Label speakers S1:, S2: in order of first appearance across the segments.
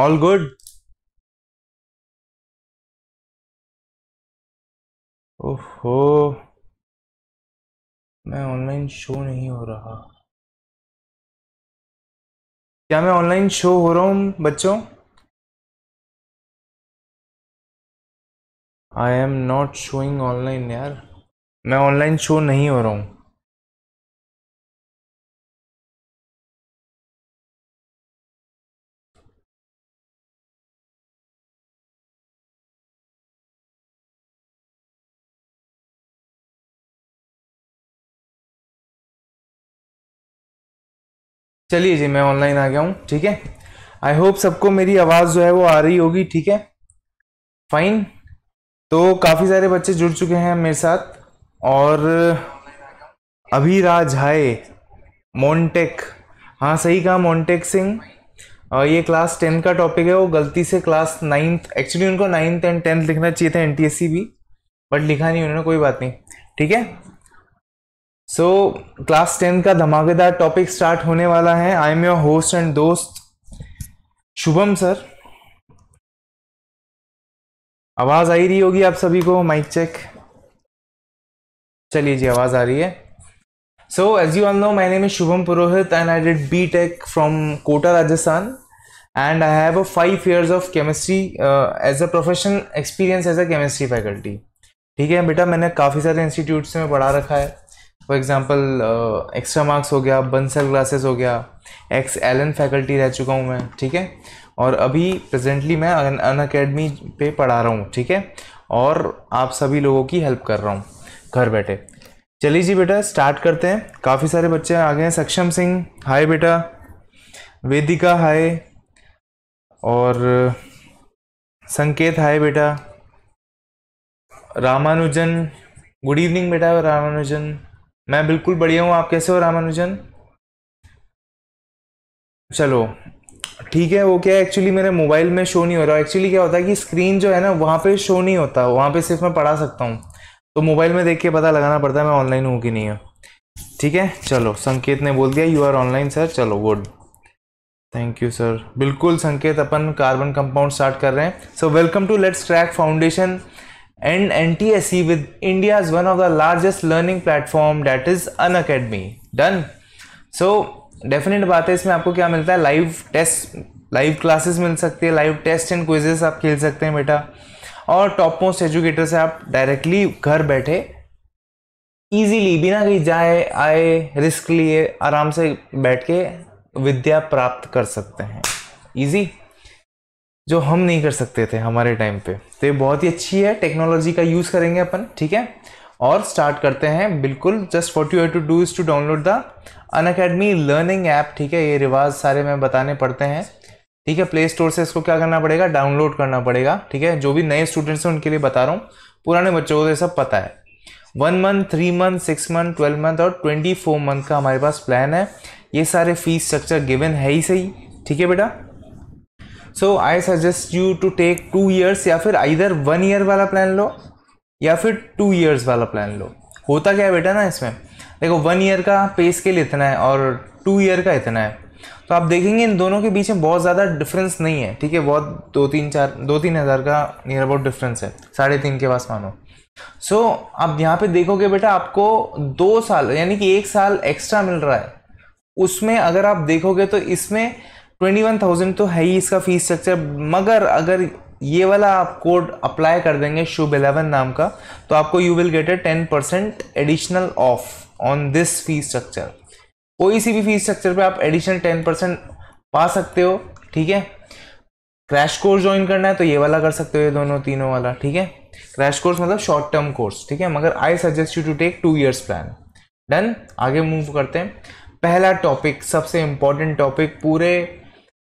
S1: All good? ओहो मैं online show नहीं हो रहा क्या मैं ऑनलाइन शो हो रहा हूँ बच्चों I am not showing online यार मैं ऑनलाइन शो नहीं हो रहा हूँ चलिए जी मैं ऑनलाइन
S2: आ गया हूँ ठीक है आई होप सबको मेरी आवाज़ जो है वो आ रही होगी ठीक है
S3: फाइन तो काफ़ी सारे बच्चे जुड़ चुके हैं मेरे साथ और अभिराज हाय मोन्टेक हाँ सही कहा मोन्टेक सिंह और ये क्लास टेन का टॉपिक है वो गलती से क्लास नाइन्थ एक्चुअली उनको नाइन्थ एंड टेंथ लिखना चाहिए था एन भी बट लिखा नहीं उन्होंने कोई बात नहीं ठीक है सो क्लास टेन का धमाकेदार टॉपिक स्टार्ट होने वाला है I am your host
S2: and दोस्त शुभम सर आवाज आ रही होगी आप सभी को माइक चेक चलिए जी आवाज
S3: आ रही है so as you all know my name is Shubham Purohit and I did B Tech from Kota Rajasthan and I have five years of chemistry as a professional experience as a chemistry faculty ठीक है बेटा मैंने काफ़ी सारे इंस्टीट्यूट्स में पढ़ा रखा है फॉर एग्ज़ाम्पल एक्स्ट्रा मार्क्स हो गया बंसल क्लासेस हो गया एक्स एल एन फैकल्टी रह चुका हूँ मैं ठीक है और अभी प्रेजेंटली मैं अन अकेडमी पे पढ़ा रहा हूँ ठीक है और आप सभी लोगों की हेल्प कर रहा हूँ घर बैठे चलिए जी बेटा स्टार्ट करते हैं काफ़ी सारे बच्चे आ गए हैं सक्षम सिंह हाय बेटा वेदिका हाय और संकेत हाय
S2: बेटा रामानुजन गुड इवनिंग बेटा रामानुजन मैं बिल्कुल बढ़िया हूँ आप कैसे हो रामानुजन
S3: चलो ठीक है वो क्या एक्चुअली मेरे मोबाइल में शो नहीं हो रहा एक्चुअली क्या होता है कि स्क्रीन जो है ना वहाँ पे शो नहीं होता वहाँ पे सिर्फ मैं पढ़ा सकता हूँ तो मोबाइल में देख के पता लगाना पड़ता है मैं ऑनलाइन हूँ कि नहीं हूँ ठीक है चलो संकेत ने बोल दिया यू आर ऑनलाइन सर चलो गुड थैंक यू सर बिल्कुल संकेत अपन कार्बन कंपाउंड स्टार्ट कर रहे हैं so welcome to let's crack foundation and NTSE with India's one of the largest learning platform that is Unacademy. Done. So definite बात है इसमें आपको क्या मिलता है लाइव टेस्ट लाइव क्लासेस मिल सकती है लाइव टेस्ट एंड क्विजेस आप खेल सकते हैं बेटा और टॉप मोस्ट एजुकेटर से आप डायरेक्टली घर बैठे इजीली बिना कहीं जाए आए रिस्क लिए आराम से बैठ के विद्या प्राप्त कर सकते हैं इजी जो हम नहीं कर सकते थे हमारे टाइम पे तो ये बहुत ही अच्छी है टेक्नोलॉजी का यूज़ करेंगे अपन ठीक है और स्टार्ट करते हैं बिल्कुल just what you have to do is to download the Unacademy learning app ठीक है ये रिवाज सारे मैं बताने पड़ते हैं ठीक है प्ले स्टोर से इसको क्या करना पड़ेगा डाउनलोड करना पड़ेगा ठीक है जो भी नए स्टूडेंट्स हैं उनके लिए बता रहा हूँ पुराने बच्चों को तो सब पता है one month three month six month twelve month और ट्वेंटी फोर मंथ का हमारे पास प्लान है ये सारे फीस स्ट्रक्चर गिवन है ही सही ठीक है बेटा so I suggest you to take two years या फिर इधर वन ईयर वाला प्लान लो या फिर टू ईयर्स वाला प्लान लो होता क्या है बेटा ना इसमें देखो वन ईयर का पे स्केल इतना है और टू ईयर का इतना है तो आप देखेंगे इन दोनों के बीच में बहुत ज़्यादा डिफरेंस नहीं है ठीक है बहुत दो तीन चार दो तीन हज़ार का नियर अबाउट डिफरेंस है साढ़े तीन के पास मानो सो so, आप यहाँ पे देखोगे बेटा आपको दो साल यानी कि एक साल एक्स्ट्रा मिल रहा है उसमें अगर आप देखोगे तो इसमें ट्वेंटी वन थाउजेंड तो है ही इसका फीस स्ट्रक्चर मगर अगर ये वाला आप कोड अप्लाई कर देंगे शुभ इलेवन नाम का तो आपको you will get a ten percent additional off on this fee structure कोई सी भी फी स्ट्रक्चर पे आप एडिशनल टेन परसेंट पा सकते हो ठीक है क्रैश कोर्स ज्वाइन करना है तो ये वाला कर सकते हो ये दोनों तीनों वाला ठीक है क्रैश कोर्स मतलब शॉर्ट टर्म कोर्स ठीक है मगर I suggest you to take two years plan done आगे मूव करते हैं पहला टॉपिक सबसे इंपॉर्टेंट टॉपिक पूरे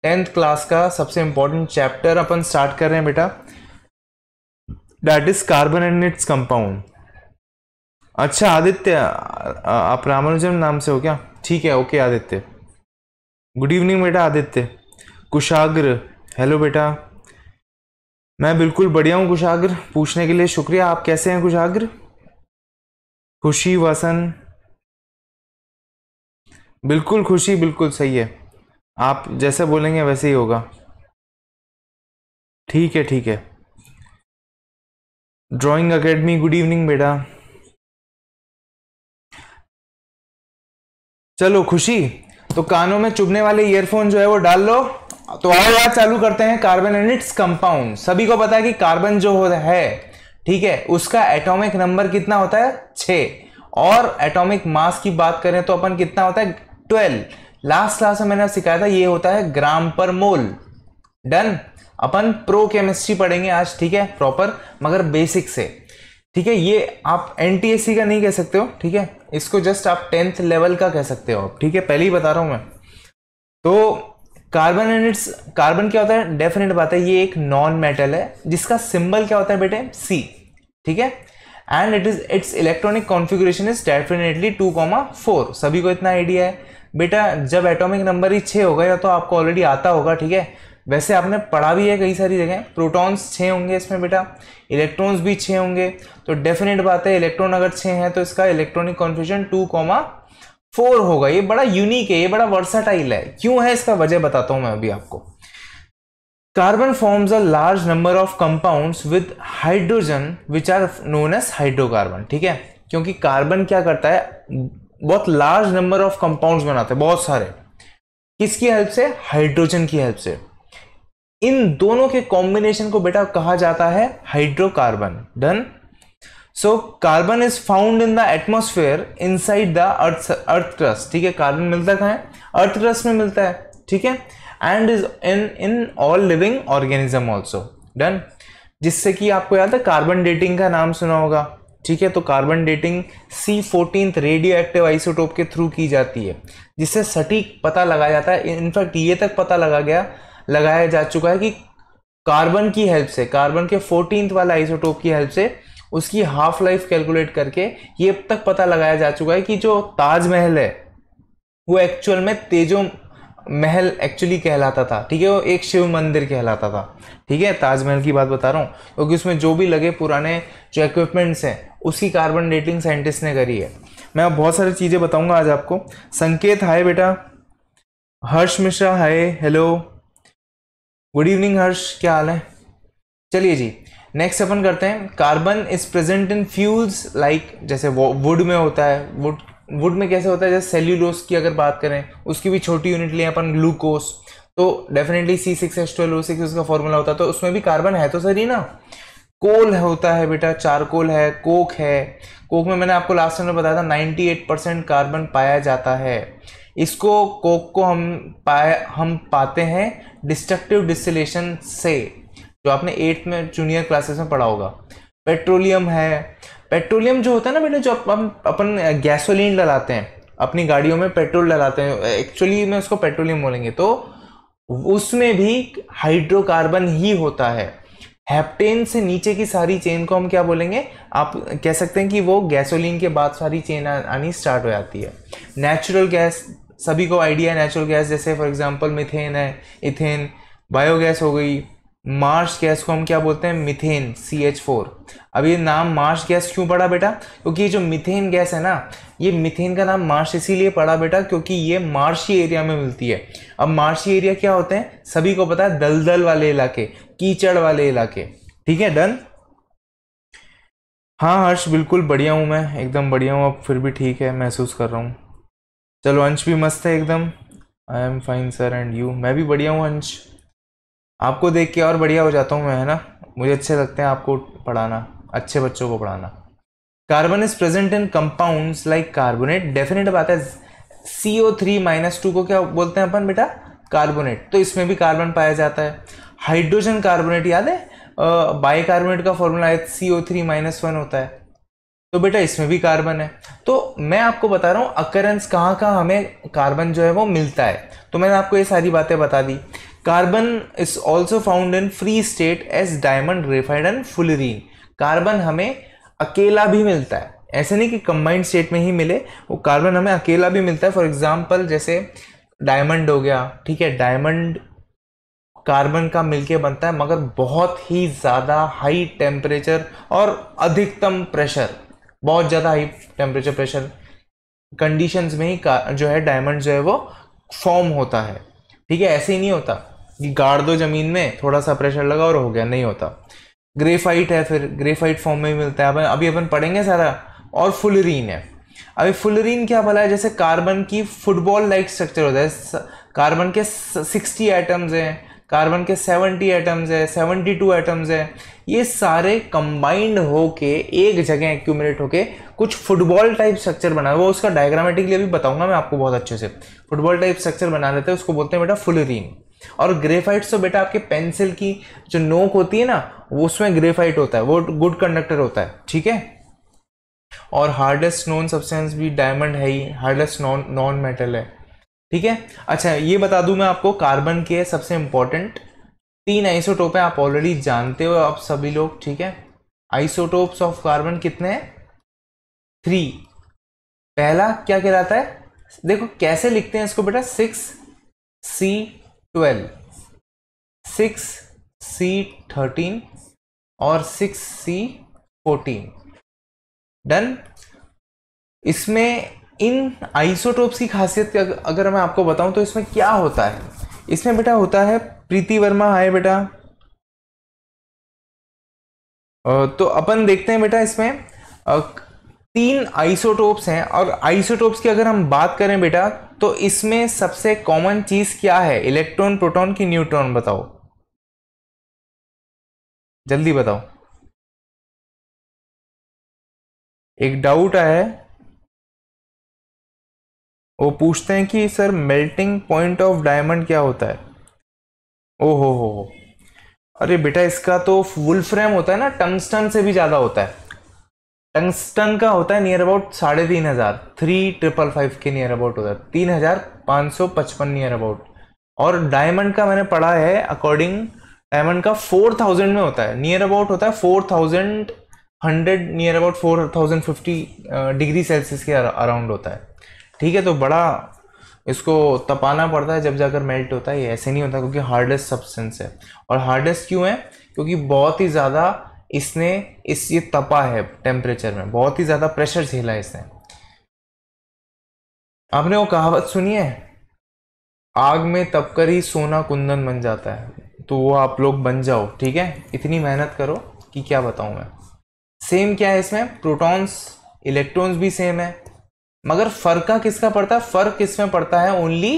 S3: टेंथ क्लास का सबसे इम्पोर्टेंट चैप्टर अपन स्टार्ट कर रहे हैं बेटा that is carbon and its compound अच्छा आदित्य आप रामानुजन नाम से हो क्या ठीक है ओके आदित्य गुड इवनिंग बेटा आदित्य कुशाग्र हेलो बेटा मैं बिल्कुल बढ़िया
S2: हूँ कुशाग्र पूछने के लिए शुक्रिया आप कैसे हैं कुशाग्र खुशी वसन बिल्कुल खुशी बिल्कुल सही है आप जैसे बोलेंगे वैसे ही होगा ठीक है ठीक है ड्राइंग एकेडमी गुड इवनिंग बेटा चलो खुशी तो कानों में चुभने वाले ईयरफोन
S3: जो है वो डाल लो तो आओ आज चालू करते हैं कार्बन एंड इट्स कंपाउंड सभी को पता है कि कार्बन जो होता है ठीक है उसका एटॉमिक नंबर कितना होता है छ और एटॉमिक मास की बात करें तो अपन कितना होता है ट्वेल्व लास्ट क्लास में मैंने आप सिखाया था ये होता है ग्राम पर मोल डन अपन प्रो केमिस्ट्री पढ़ेंगे आज ठीक है प्रॉपर मगर बेसिक से ठीक है ये आप एन का नहीं कह सकते हो ठीक है इसको जस्ट आप टेंथ लेवल का कह सकते हो ठीक है पहले ही बता रहा हूँ मैं तो कार्बन एनिट्स कार्बन क्या होता है डेफिनेट बात है ये एक नॉन मेटल है जिसका सिंबल क्या होता है बेटे सी ठीक है and it is its electronic configuration is definitely two comma four सभी को इतना आइडिया है बेटा जब एटॉमिक नंबर ही छः होगा या तो आपको ऑलरेडी आता होगा ठीक है वैसे आपने पढ़ा भी है कई सारी जगह प्रोटॉन्स छः होंगे इसमें बेटा इलेक्ट्रॉन्स भी छः होंगे तो डेफिनेट बात है इलेक्ट्रॉन अगर छः हैं तो इसका electronic confusion two comma four होगा ये बड़ा यूनिक है ये बड़ा वर्साटाइल है क्यों है इसका वजह बताता हूँ मैं अभी आपको carbon forms a large number of compounds with hydrogen which are known as hydrocarbon ठीक है क्योंकि कार्बन क्या करता है बहुत लार्ज नंबर ऑफ कंपाउंड्स बनाते हैं बहुत सारे किसकी हेल्प से हाइड्रोजन की हेल्प से इन दोनों के कॉम्बिनेशन को बेटा कहा जाता है hydrocarbon done so carbon is found in the atmosphere side the earth earth crust ठीक है कार्बन मिलता कहाँ है अर्थ क्रस्ट में मिलता है ठीक है and is in in all living organism also done जिससे कि आपको याद है कार्बन डेटिंग का नाम सुना होगा ठीक है तो carbon dating C fourteen radio isotope के थ्रू की जाती है जिससे सटीक पता लगाया जाता है इनफैक्ट ये तक पता लगा गया लगाया जा चुका है कि कार्बन की हेल्प से कार्बन के फोर्टीन वाला आइसोटोप की हेल्प से उसकी हाफ लाइफ कैलकुलेट करके ये तक पता लगाया जा चुका है कि जो ताजमहल है वो एक्चुअल में तेजो महल एक्चुअली कहलाता था ठीक है वो एक शिव मंदिर कहलाता था ठीक है ताजमहल की बात बता रहा हूँ क्योंकि उसमें जो भी लगे पुराने जो इक्विपमेंट्स हैं उसकी कार्बन डेटिंग साइंटिस्ट ने करी है मैं अब बहुत सारी चीज़ें बताऊंगा आज आपको संकेत हाय बेटा Harsh Mishra hi hello good evening Harsh क्या हाल है चलिए जी नेक्स्ट अपन करते हैं carbon is present in fuels like जैसे वुड में होता है वुड वुड में कैसे होता है जैसे सेल्यूलोस की अगर बात करें उसकी भी छोटी यूनिट लें अपन ग्लूकोस तो definitely C six S twelve six उसका फॉर्मूला होता है तो उसमें भी कार्बन है तो सर ही ना कोल होता है बेटा चारकोल है कोक है कोक में मैंने आपको लास्ट टाइम में बताया था एट परसेंट कार्बन पाया जाता है इसको कोक को हम पाए हम पाते हैं डिस्ट्रक्टिव डिस्टिलेशन से जो आपने एट्थ में जूनियर क्लासेस में पढ़ा होगा पेट्रोलियम है पेट्रोलियम जो होता है ना बेटा जो हम अपन गैसोलीन डलाते हैं अपनी गाड़ियों में पेट्रोल डलाते हैं एक्चुअली में उसको पेट्रोलियम बोलेंगे तो उसमें भी हाइड्रोकार्बन ही होता है हेप्टेन से नीचे की सारी चेन को हम क्या बोलेंगे आप कह सकते हैं कि वो गैसोलीन के बाद सारी चेन आ, आनी स्टार्ट हो जाती है नेचुरल गैस सभी को आइडिया नेचुरल गैस जैसे फॉर एग्जांपल मिथेन है इथेन बायोगैस हो गई मार्श गैस को हम क्या बोलते हैं मिथेन सी एच फोर अब ये नाम मार्श गैस क्यों पड़ा बेटा क्योंकि ये जो मिथेन गैस है ना ये मिथेन का नाम मार्श इसीलिए पड़ा बेटा क्योंकि ये मार्शी एरिया में मिलती है अब मार्शी एरिया क्या होते हैं सभी को पता है दलदल वाले इलाके कीचड़ वाले इलाके ठीक है डन हाँ हर्ष बिल्कुल बढ़िया हूँ मैं एकदम बढ़िया हूँ अब फिर भी ठीक है महसूस कर रहा हूँ चलो अंश भी मस्त है एकदम I am fine sir and you मैं भी बढ़िया हूँ अंश आपको देख के और बढ़िया हो जाता हूँ मैं है ना मुझे अच्छे लगते हैं आपको पढ़ाना अच्छे बच्चों को पढ़ाना carbon is present in compounds like carbonate definite बात है C O three minus two को क्या बोलते हैं अपन बेटा कार्बोनेट तो इसमें भी कार्बन पाया जाता है हाइड्रोजन कार्बोनेट याद है बाई कार्बोनेट का फॉर्मूला है C O three minus one होता है तो बेटा इसमें भी कार्बन है तो मैं आपको बता रहा हूँ अकरेंस कहाँ कहाँ हमें कार्बन जो है वो मिलता है तो मैंने आपको ये सारी बातें बता दी carbon is also found in free state as diamond graphite and fullerene carbon हमें अकेला भी मिलता है ऐसे नहीं कि कंबाइंड स्टेट में ही मिले वो कार्बन हमें अकेला भी मिलता है फॉर एग्जाम्पल जैसे डायमंड हो गया ठीक है डायमंड कार्बन का मिलके बनता है मगर बहुत ही ज़्यादा हाई टेम्परेचर और अधिकतम प्रेशर बहुत ज़्यादा हाई टेम्परेचर प्रेशर कंडीशंस में ही जो है डायमंड जो है वो फॉर्म होता है ठीक है ऐसे ही नहीं होता कि गाड़ दो ज़मीन में थोड़ा सा प्रेशर लगा और हो गया नहीं होता ग्रेफाइट है फिर ग्रेफाइट फॉर्म में मिलता है अभी अपन पढ़ेंगे सारा और फुलरीन है अभी फुलरीन क्या भला है जैसे कार्बन की फुटबॉल लाइक स्ट्रक्चर होता है कार्बन के सिक्सटी एटम्स हैं कार्बन के सेवेंटी एटम्स है सेवेंटी टू एटम्स है ये सारे कंबाइंड होके एक जगह एक्यूमुलेट होके कुछ फुटबॉल टाइप स्ट्रक्चर बना वो उसका डायग्रामेटिकली अभी बताऊंगा मैं आपको बहुत अच्छे से फुटबॉल टाइप स्ट्रक्चर बना लेते हैं उसको बोलते हैं बेटा फुलरीन और ग्रेफाइट्स तो बेटा आपके पेंसिल की जो नोक होती है ना वो उसमें ग्रेफाइट होता है वो गुड कंडक्टर होता है ठीक है और हार्डेस्ट नॉन सब्सटेंस भी डायमंड है ही हार्डेस्ट नॉन नॉन मेटल है ठीक है अच्छा ये बता दूं मैं आपको कार्बन के सबसे इंपॉर्टेंट तीन आइसोटोप है आप ऑलरेडी जानते हो आप सभी लोग ठीक है आइसोटोप्स ऑफ कार्बन कितने हैं थ्री पहला क्या कहलाता है देखो कैसे लिखते हैं इसको बेटा six C
S2: twelve six C thirteen और सिक्स सी फोर्टीन डन इसमें
S3: इन आइसोटोप्स की खासियत अगर मैं आपको बताऊं तो इसमें क्या होता है इसमें बेटा होता है प्रीति वर्मा हाय बेटा तो अपन देखते हैं बेटा इसमें तीन आइसोटोप्स हैं और आइसोटोप्स की अगर हम बात करें बेटा तो इसमें सबसे कॉमन चीज़ क्या है इलेक्ट्रॉन
S1: प्रोटॉन की न्यूट्रॉन बताओ जल्दी बताओ एक डाउट आया वो पूछते हैं कि sir melting point of diamond क्या होता
S3: है ओ हो हो अरे बेटा इसका तो फ्रेम होता है ना टंगस्टन से भी ज़्यादा होता है टंगस्टन का होता है नियर अबाउट साढ़े तीन हज़ार थ्री ट्रिपल फाइव के नियर अबाउट होता है तीन हज़ार पाँच सौ पचपन नियर अबाउट और डायमंड का मैंने पढ़ा है अकॉर्डिंग डायमंड का फोर थाउजेंड में होता है नियर अबाउट होता है four thousand hundred near about four thousand fifty degree Celsius के अराउंड होता है ठीक है तो बड़ा इसको तपाना पड़ता है जब जाकर मेल्ट होता है ये ऐसे नहीं होता क्योंकि हार्डेस्ट सब्सटेंस है और हार्डेस्ट क्यों है क्योंकि बहुत ही ज़्यादा इसने इस ये तपा है टेम्परेचर में बहुत ही ज़्यादा प्रेशर झेला है इसने आपने वो कहावत सुनी है आग में तपकर ही सोना कुंदन बन जाता है तो वो आप लोग बन जाओ ठीक है इतनी मेहनत करो कि क्या बताऊं मैं सेम क्या है इसमें प्रोटॉन्स इलेक्ट्रॉन्स भी सेम है मगर फर्क किसका पड़ता है फर्क इसमें पड़ता है ओनली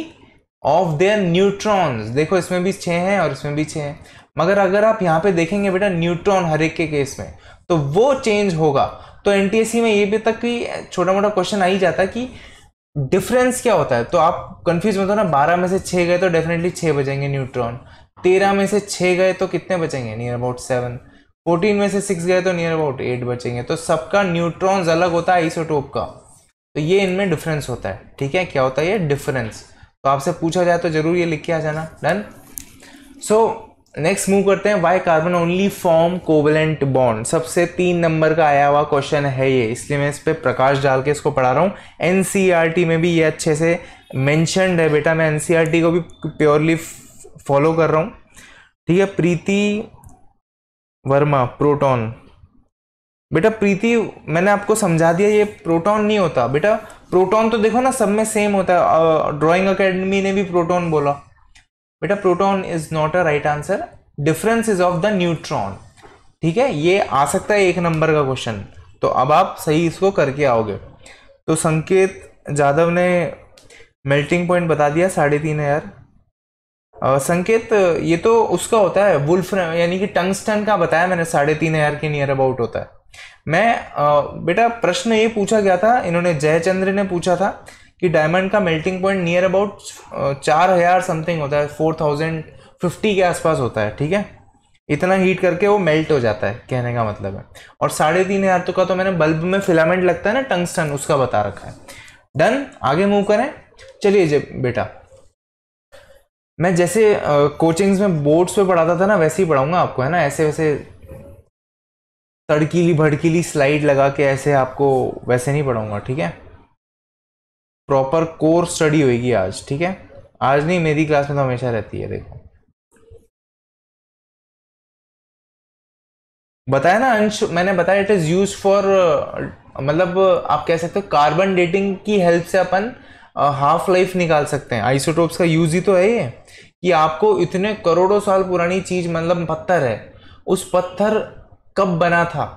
S3: ऑफ देयर न्यूट्रॉन्स देखो इसमें भी छः हैं और इसमें भी छः हैं मगर अगर आप यहाँ पे देखेंगे बेटा न्यूट्रॉन हर एक के केस में तो वो चेंज होगा तो एन में ये भी तक कि छोटा मोटा क्वेश्चन आ ही जाता है कि डिफरेंस क्या होता है तो आप कन्फ्यूज मत हो ना बारह में से छः गए तो डेफिनेटली छः बचेंगे न्यूट्रॉन तेरह में से छः गए तो कितने बचेंगे नियर अबाउट सेवन फोर्टीन में से सिक्स गए तो नियर अबाउट एट बचेंगे तो सबका न्यूट्रॉन्स अलग होता है आइसोटोप का तो ये इनमें डिफरेंस होता है ठीक है क्या होता है ये डिफरेंस तो आपसे पूछा जाए तो जरूर ये लिख के आ जाना done so so, next move करते हैं why carbon only form covalent bond सबसे तीन नंबर का आया हुआ क्वेश्चन है ये इसलिए मैं इस पर प्रकाश डाल के इसको पढ़ा रहा हूँ एन e में भी ये अच्छे से मैंशनड है बेटा मैं एन e को भी प्योरली फॉलो कर रहा हूँ ठीक है प्रीति वर्मा प्रोटॉन बेटा प्रीति मैंने आपको समझा दिया ये प्रोटॉन नहीं होता बेटा प्रोटॉन तो देखो ना सब में सेम होता है ड्राइंग अकेडमी ने भी प्रोटॉन बोला बेटा proton is not a right answer difference is of the neutron ठीक है ये आ सकता है एक नंबर का क्वेश्चन तो अब आप सही इसको करके आओगे तो संकेत जाधव ने मेल्टिंग पॉइंट बता दिया साढ़े तीन हजार संकेत ये तो उसका होता है वुल्फ यानी कि टंगस्टन का बताया मैंने साढ़े तीन हजार के नियर अबाउट होता है मैं आ, बेटा प्रश्न ये पूछा गया था इन्होंने जयचंद्र ने पूछा था कि डायमंड का मेल्टिंग पॉइंट नियर अबाउट चार हज़ार समथिंग होता है फोर थाउजेंड फिफ्टी के आसपास होता है ठीक है इतना हीट करके वो मेल्ट हो जाता है कहने का मतलब है और साढ़े तीन हज़ार तो का तो मैंने बल्ब में फिलामेंट लगता है ना टंगस्टन उसका बता रखा है डन आगे मूव करें चलिए जब बेटा मैं जैसे कोचिंग्स uh, में बोर्ड्स पे पढ़ाता था ना वैसे ही पढ़ाऊंगा आपको है ना ऐसे वैसे तड़कीली भड़कीली स्लाइड लगा के ऐसे आपको वैसे नहीं पढ़ाऊंगा ठीक है
S1: प्रॉपर कोर स्टडी होगी आज ठीक है आज नहीं मेरी क्लास में तो हमेशा रहती है देखो बताया
S2: ना अंश मैंने बताया इट इज यूज फॉर मतलब आप कह सकते हो कार्बन डेटिंग
S3: की हेल्प से अपन हाफ लाइफ निकाल सकते हैं आइसोटोप्स का यूज ही तो है ये कि आपको इतने करोड़ों साल पुरानी चीज मतलब पत्थर है उस पत्थर कब बना था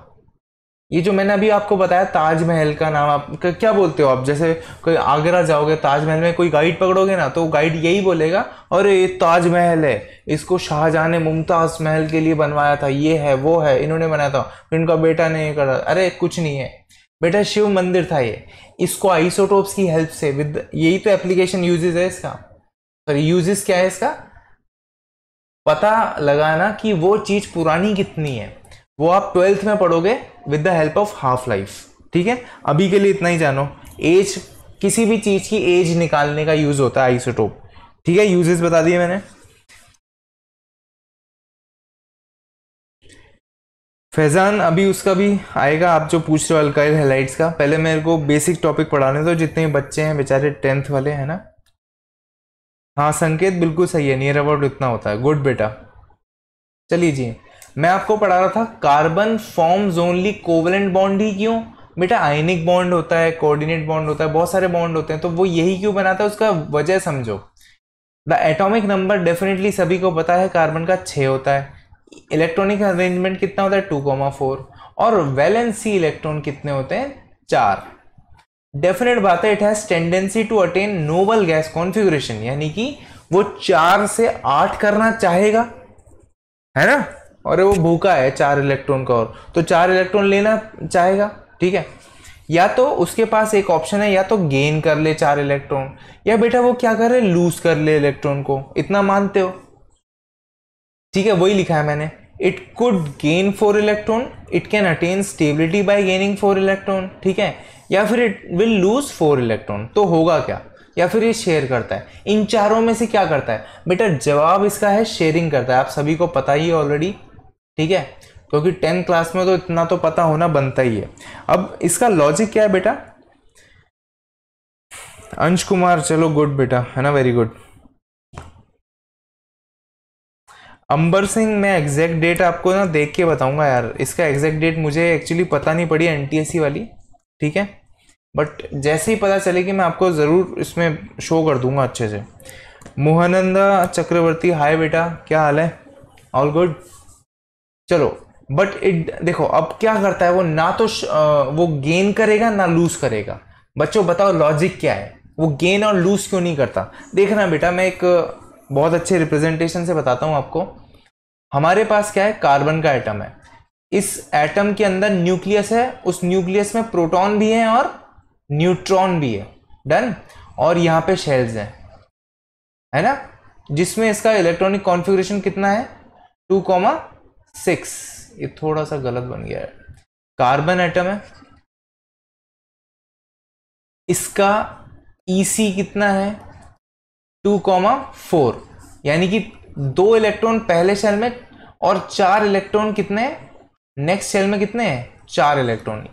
S3: ये जो मैंने अभी आपको बताया ताजमहल का नाम आप क्या बोलते हो आप जैसे कोई आगरा जाओगे ताजमहल में कोई गाइड पकड़ोगे ना तो गाइड यही बोलेगा और ये ताजमहल है इसको शाहजहां ने मुमताज़ महल के लिए बनवाया था ये है वो है इन्होंने बनाया था फिर इनका बेटा ने ये करा अरे कुछ नहीं है बेटा शिव मंदिर था ये इसको आइसोटोप्स की हेल्प से विद यही तो एप्लीकेशन यूजेज है इसका सॉरी यूजेस क्या है इसका पता लगाना कि वो चीज़ पुरानी कितनी है वो आप ट्वेल्थ में पढ़ोगे with the help of half life ठीक है अभी के लिए इतना ही जानो एज
S2: किसी भी चीज़ की एज निकालने का यूज़ होता है आइसोटोप ठीक है यूजेस बता दिए मैंने फैज़ान अभी उसका भी आएगा आप जो पूछ रहे हो अल्काइल हेलाइट्स का पहले मेरे को बेसिक टॉपिक पढ़ाने दो
S3: जितने बच्चे हैं बेचारे टेंथ वाले हैं ना हाँ संकेत बिल्कुल सही है नियर अबाउट इतना होता है गुड बेटा चलिए जी मैं आपको पढ़ा रहा था carbon forms only covalent bond ही क्यों बेटा आयनिक बॉन्ड होता है कोऑर्डिनेट बॉन्ड होता है बहुत सारे बॉन्ड होते हैं तो वो यही क्यों बनाता है उसका वजह समझो द एटॉमिक नंबर डेफिनेटली सभी को पता है कार्बन का छः होता है इलेक्ट्रॉनिक अरेंजमेंट कितना होता है टू कॉमा फोर और वैलेंसी इलेक्ट्रॉन कितने होते हैं चार डेफिनेट बात है it has tendency to attain noble gas configuration यानी कि वो चार से आठ करना चाहेगा है ना और वो भूखा है चार इलेक्ट्रॉन का और तो चार इलेक्ट्रॉन लेना चाहेगा ठीक है या तो उसके पास एक ऑप्शन है या तो गेन कर ले चार इलेक्ट्रॉन या बेटा वो क्या करे लूज कर ले इलेक्ट्रॉन को इतना मानते हो ठीक है वही लिखा है मैंने it could gain four electron it can attain stability by gaining four electron ठीक है या फिर it will lose four electron तो होगा क्या या फिर ये शेयर करता है इन चारों में से क्या करता है बेटा जवाब इसका है शेयरिंग करता है आप सभी को पता ही ऑलरेडी ठीक है क्योंकि टेंथ क्लास में तो इतना तो पता होना बनता ही है अब इसका लॉजिक क्या है बेटा अंश कुमार चलो गुड बेटा है ना वेरी गुड अंबर सिंह मैं एग्जैक्ट डेट आपको ना देख के बताऊंगा यार इसका एग्जैक्ट डेट मुझे एक्चुअली पता नहीं पड़ी एनटीएससी वाली ठीक है बट जैसे ही पता चलेगी मैं आपको ज़रूर इसमें शो कर दूंगा अच्छे से मोहनंदा चक्रवर्ती हाय बेटा क्या हाल है ऑल गुड चलो बट इट देखो अब क्या करता है वो ना तो वो गेन करेगा ना लूज करेगा बच्चों बताओ लॉजिक क्या है वो गेन और लूज क्यों नहीं करता देखना बेटा मैं एक बहुत अच्छे रिप्रेजेंटेशन से बताता हूँ आपको हमारे पास क्या है कार्बन का एटम है इस एटम के अंदर न्यूक्लियस है उस न्यूक्लियस में प्रोटॉन भी है और न्यूट्रॉन भी है डन और यहाँ पे शेल्स हैं है ना जिसमें इसका
S2: इलेक्ट्रॉनिक कॉन्फ़िगरेशन कितना है टू कॉमा सिक्स ये थोड़ा सा गलत बन गया है कार्बन एटम है इसका ईसी e कितना है टू कॉमा फोर यानी कि
S3: दो इलेक्ट्रॉन पहले शेल में और चार इलेक्ट्रॉन कितने हैं नेक्स्ट शेल में कितने हैं चार इलेक्ट्रॉन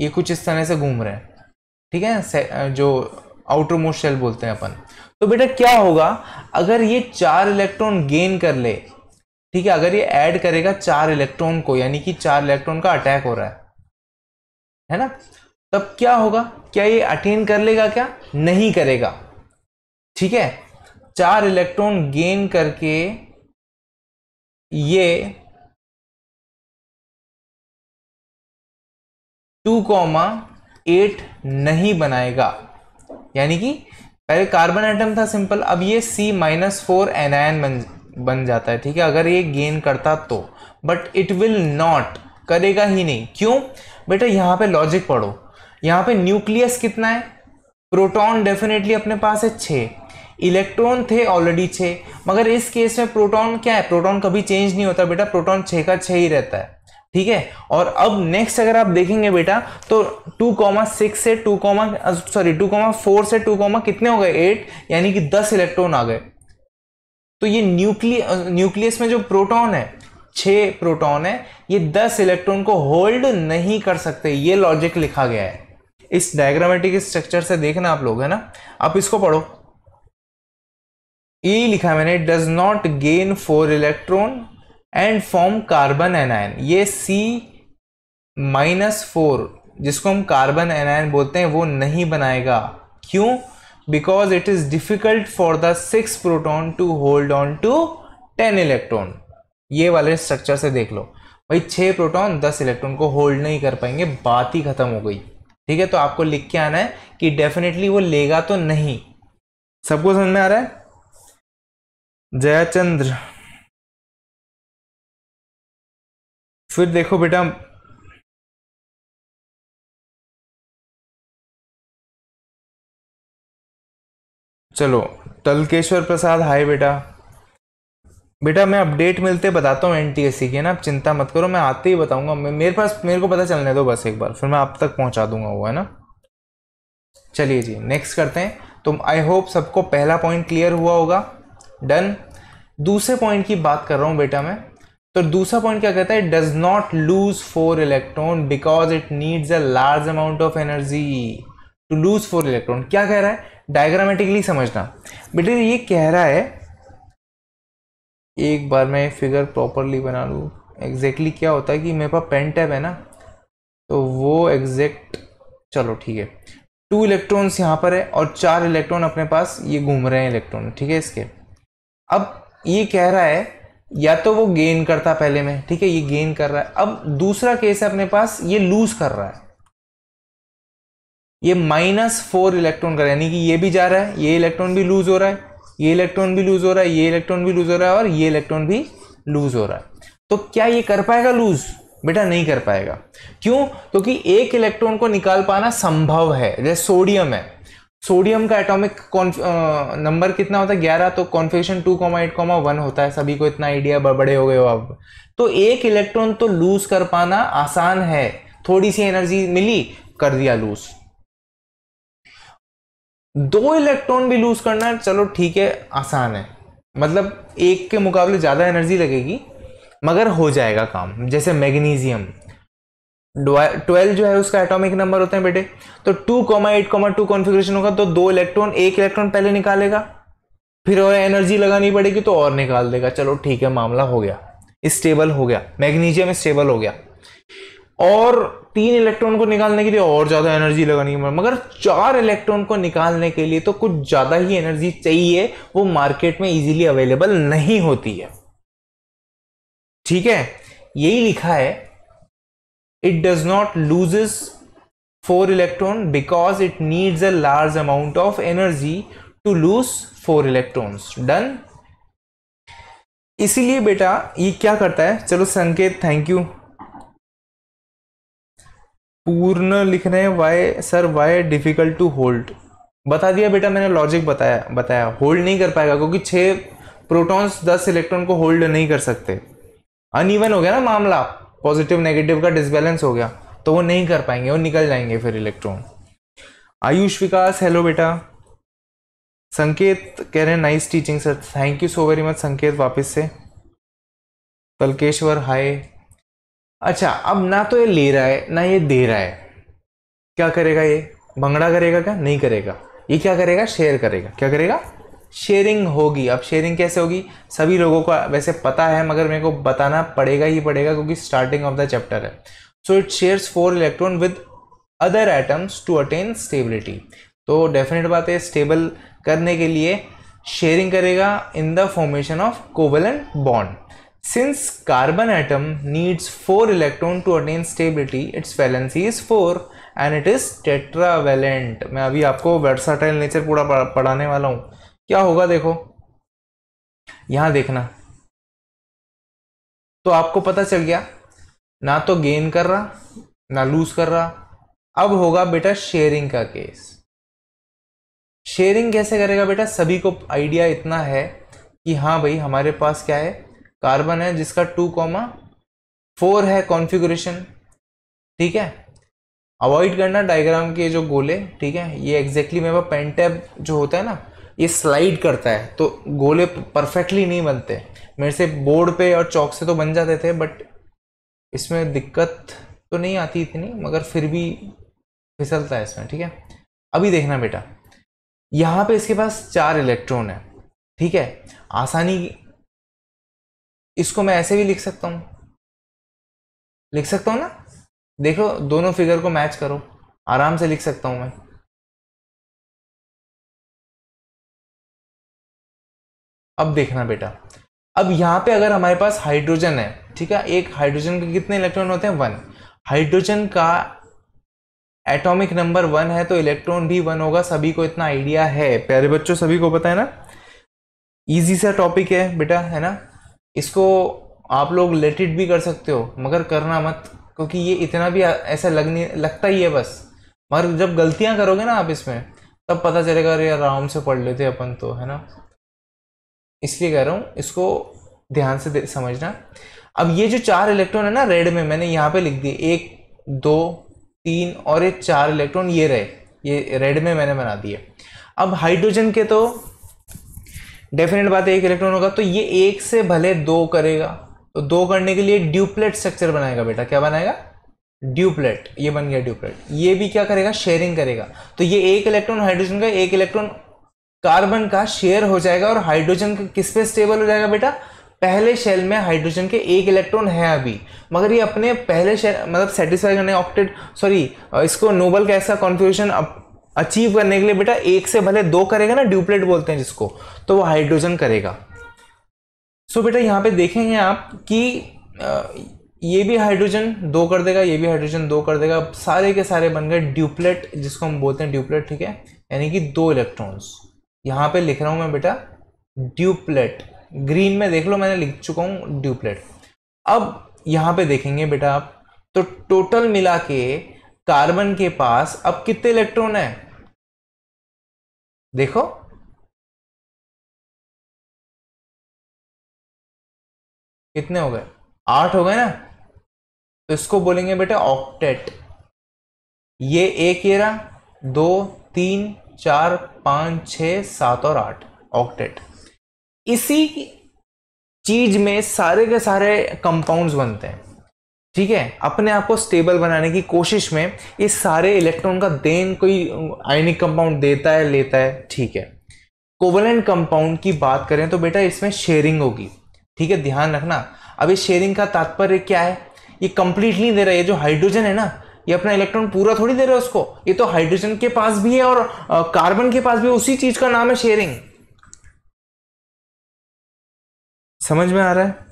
S3: ये कुछ इस तरह से घूम रहे हैं ठीक है जो आउटर मोस्ट शेल बोलते हैं अपन तो बेटा क्या होगा अगर ये चार इलेक्ट्रॉन गेन कर ले ठीक है अगर ये ऐड करेगा चार इलेक्ट्रॉन को यानी कि चार इलेक्ट्रॉन का अटैक हो रहा है है ना तब क्या होगा क्या ये अटेन कर लेगा
S2: क्या नहीं करेगा ठीक है चार इलेक्ट्रॉन गेन करके
S1: ये टू कॉमा एट नहीं बनाएगा
S3: यानी कि पहले कार्बन एटम था सिंपल अब ये सी माइनस फोर एनायन बन बन जाता है ठीक है अगर ये गेन करता तो बट इट विल नॉट करेगा ही नहीं क्यों बेटा यहाँ पे लॉजिक पढ़ो यहाँ पे न्यूक्लियस कितना है प्रोटॉन डेफिनेटली अपने पास है छः इलेक्ट्रॉन थे ऑलरेडी छः मगर इस केस में प्रोटॉन क्या है प्रोटॉन कभी चेंज नहीं होता बेटा प्रोटॉन छः का छः ही रहता है ठीक है और अब नेक्स्ट अगर आप देखेंगे बेटा तो टू कॉमा सिक्स से two comma sorry two comma four से टू कॉमा कितने हो गए एट यानी कि दस इलेक्ट्रॉन आ गए तो ये न्यूक्ली न्यूक्लियस में जो प्रोटॉन है छः प्रोटॉन है ये दस इलेक्ट्रॉन को होल्ड नहीं कर सकते ये लॉजिक लिखा गया है इस डायग्रामेटिक स्ट्रक्चर से देखना आप लोग है ना आप इसको पढ़ो ये लिखा है मैंने does not gain four electron and form carbon anion ये सी माइनस फोर जिसको हम कार्बन एनायन बोलते हैं वो नहीं बनाएगा क्यों because it is difficult for the six proton to hold on to ten electron ये वाले स्ट्रक्चर से देख लो भाई छः प्रोटॉन दस इलेक्ट्रॉन को होल्ड नहीं कर पाएंगे बात ही खत्म हो गई ठीक है तो आपको लिख के आना है कि डेफिनेटली
S2: वो लेगा तो नहीं सबको समझ में आ रहा है
S1: जयाचंद्र फिर देखो बेटा चलो तलकेश्वर प्रसाद हाय बेटा
S3: बेटा मैं अपडेट मिलते बताता हूँ एन की है ना आप चिंता मत करो मैं आते ही बताऊँगा मेरे पास मेरे को पता चलने दो बस एक बार फिर मैं आप तक पहुँचा दूंगा वो है ना चलिए जी नेक्स्ट करते हैं तो आई होप सबको पहला पॉइंट क्लियर हुआ होगा डन दूसरे पॉइंट की बात कर रहा हूँ बेटा मैं तो दूसरा पॉइंट क्या कहता है does not lose four electron because it needs a large amount of energy to lose four electron क्या कह रहा है डायग्रामेटिकली समझना बेटे ये कह रहा है एक बार मैं फिगर प्रॉपरली बना लूँ एग्जैक्टली क्या होता है कि मेरे पास पेन टैब है ना तो वो एग्जैक्ट चलो ठीक है टू इलेक्ट्रॉन्स यहाँ पर है और चार इलेक्ट्रॉन अपने पास ये घूम रहे हैं इलेक्ट्रॉन ठीक है इसके अब ये कह रहा है या तो वो गेन करता पहले में ठीक है ये गेन कर रहा है अब दूसरा केस है अपने पास ये लूज कर रहा है ये माइनस फोर इलेक्ट्रॉन का यानी कि ये भी जा रहा है ये इलेक्ट्रॉन भी लूज हो रहा है ये इलेक्ट्रॉन भी लूज हो रहा है ये इलेक्ट्रॉन भी लूज हो रहा है और ये इलेक्ट्रॉन भी लूज हो रहा है तो क्या ये कर पाएगा लूज बेटा नहीं कर पाएगा क्यों क्योंकि तो एक इलेक्ट्रॉन को निकाल पाना संभव है जैसे सोडियम है सोडियम का एटॉमिक नंबर कितना होता है ग्यारह तो confusion two comma eight comma one होता है सभी को इतना आइडिया बड़े हो गए हो अब तो एक इलेक्ट्रॉन तो लूज कर पाना आसान है थोड़ी सी एनर्जी मिली कर दिया लूज दो इलेक्ट्रॉन भी लूज करना चलो ठीक है आसान है मतलब एक के मुकाबले ज़्यादा एनर्जी लगेगी मगर हो जाएगा काम जैसे मैग्नीशियम ट्वेल्व जो है उसका एटॉमिक नंबर होता है बेटे तो two comma eight comma two configuration होगा तो दो इलेक्ट्रॉन एक इलेक्ट्रॉन पहले निकालेगा फिर और एनर्जी लगानी पड़ेगी तो और निकाल देगा चलो ठीक है मामला हो गया स्टेबल हो गया मैग्नीशियम स्टेबल हो गया और तीन इलेक्ट्रॉन को निकालने के लिए और ज़्यादा एनर्जी लगानी है मगर चार इलेक्ट्रॉन को निकालने के लिए तो कुछ ज़्यादा ही एनर्जी चाहिए वो मार्केट में इजीली अवेलेबल नहीं होती है ठीक है यही लिखा है it does not loses four electron because it needs a large amount of energy to lose four electrons done इसीलिए बेटा ये क्या करता है चलो संकेत थैंक यू पूर्ण लिख रहे हैं why sir why difficult to hold बता दिया बेटा मैंने लॉजिक बताया बताया होल्ड नहीं कर पाएगा क्योंकि छः प्रोटॉन्स दस इलेक्ट्रॉन को होल्ड नहीं कर सकते अनइवन हो गया ना मामला पॉजिटिव नेगेटिव का डिसबैलेंस हो गया तो वो नहीं कर पाएंगे वो निकल जाएंगे फिर इलेक्ट्रॉन आयुष विकास हेलो बेटा संकेत कह रहे हैं nice teaching sir thank you so very much Sanket वापस से कलकेश्वर हाय अच्छा अब ना तो ये ले रहा है ना ये दे रहा है क्या करेगा ये भंगड़ा करेगा क्या नहीं करेगा ये क्या करेगा शेयर करेगा क्या करेगा शेयरिंग होगी अब शेयरिंग कैसे होगी सभी लोगों को वैसे पता है मगर मेरे को बताना पड़ेगा ही पड़ेगा क्योंकि स्टार्टिंग ऑफ द चैप्टर है so it shares four electron with other atoms to attain stability तो डेफिनेट बात है स्टेबल करने के लिए शेयरिंग करेगा in the formation of covalent bond Since carbon atom needs 4 electron to attain stability, its valency is 4 and it is tetravalent. मैं अभी आपको
S2: versatile nature पूरा पढ़ाने वाला हूँ क्या होगा देखो यहाँ देखना तो आपको पता चल गया ना तो गेन कर रहा ना लूज कर रहा अब होगा बेटा शेयरिंग का केस
S3: शेयरिंग कैसे करेगा बेटा सभी को आइडिया इतना है कि हाँ भाई हमारे पास क्या है कार्बन है जिसका टू कॉमा फोर है कॉन्फ़िगरेशन ठीक है अवॉइड करना डायग्राम के जो गोले ठीक है ये एग्जैक्टली मेरे पास पेंटैब जो होता है ना ये स्लाइड करता है तो गोले परफेक्टली नहीं बनते मेरे से बोर्ड पे और चौक से तो बन जाते थे बट इसमें दिक्कत तो नहीं आती इतनी मगर फिर भी फिसलता है इसमें ठीक है अभी देखना बेटा
S2: यहाँ पे इसके पास चार इलेक्ट्रॉन है ठीक है आसानी
S1: इसको मैं ऐसे भी लिख सकता हूँ लिख सकता हूँ ना देखो दोनों फिगर को मैच करो आराम से लिख सकता हूँ मैं अब देखना बेटा
S2: अब यहाँ पे अगर हमारे पास हाइड्रोजन है ठीक है एक हाइड्रोजन के कितने इलेक्ट्रॉन होते हैं वन
S3: हाइड्रोजन का एटॉमिक नंबर वन है तो इलेक्ट्रॉन भी वन होगा सभी को इतना आइडिया है प्यारे बच्चों सभी को पता है ना इजी सा टॉपिक है बेटा है ना इसको आप लोग लेट इट भी कर सकते हो मगर करना मत क्योंकि ये इतना भी ऐसा लगने लगता ही है बस मगर जब गलतियाँ करोगे ना आप इसमें तब पता चलेगा अरे आराम से पढ़ लेते अपन तो है ना इसलिए कह रहा हूँ इसको ध्यान से समझना अब ये जो चार इलेक्ट्रॉन है ना रेड में मैंने यहाँ पे लिख दिए एक दो तीन और ये चार इलेक्ट्रॉन ये रहे ये रेड में मैंने बना दिए अब हाइड्रोजन के तो डेफिनेट बात है एक इलेक्ट्रॉन होगा तो ये एक से भले दो करेगा तो दो करने के लिए ड्यूप्लेट स्ट्रक्चर बनाएगा बेटा क्या बनाएगा ड्यूप्लेट ये बन गया ड्यूप्लेट ये भी क्या करेगा शेयरिंग करेगा तो ये एक इलेक्ट्रॉन हाइड्रोजन का एक इलेक्ट्रॉन कार्बन का शेयर हो जाएगा और हाइड्रोजन किस पे स्टेबल हो जाएगा बेटा पहले शेल में हाइड्रोजन के एक इलेक्ट्रॉन है अभी मगर ये अपने पहले शेल मतलब सेटिस्फाई करने ऑक्टेड सॉरी इसको नोबल का ऐसा कॉन्फ्यूजन अचीव करने के लिए बेटा एक से भले दो करेगा ना ड्यूप्लेट बोलते हैं जिसको तो वो हाइड्रोजन करेगा सो so बेटा यहाँ पे देखेंगे आप कि ये भी हाइड्रोजन दो कर देगा ये भी हाइड्रोजन दो कर देगा सारे के सारे बन गए ड्यूप्लेट जिसको हम बोलते हैं ड्यूप्लेट ठीक है यानी कि दो इलेक्ट्रॉन्स यहाँ पे लिख रहा हूँ मैं बेटा ड्यूप्लेट ग्रीन में देख लो मैंने लिख चुका हूँ ड्यूप्लेट अब यहाँ पे देखेंगे बेटा आप तो
S1: टोटल मिला के कार्बन के पास अब कितने इलेक्ट्रॉन है देखो कितने हो गए आठ हो गए ना तो इसको बोलेंगे बेटा
S2: ऑक्टेट ये एक ये रहा दो तीन
S3: चार पांच छ सात और आठ ऑक्टेट इसी चीज में सारे के सारे कंपाउंड्स बनते हैं ठीक है अपने आप को स्टेबल बनाने की कोशिश में इस सारे इलेक्ट्रॉन का देन कोई आयनिक कंपाउंड देता है लेता है ठीक है कोवलेंट कंपाउंड की बात करें तो बेटा इसमें शेयरिंग होगी ठीक है ध्यान रखना अब शेयरिंग का तात्पर्य क्या है ये कंप्लीटली दे रहा है ये जो हाइड्रोजन है ना ये अपना इलेक्ट्रॉन पूरा थोड़ी दे रहा है उसको ये तो हाइड्रोजन के पास भी है और कार्बन
S1: के पास भी उसी चीज का नाम है शेयरिंग समझ में आ रहा है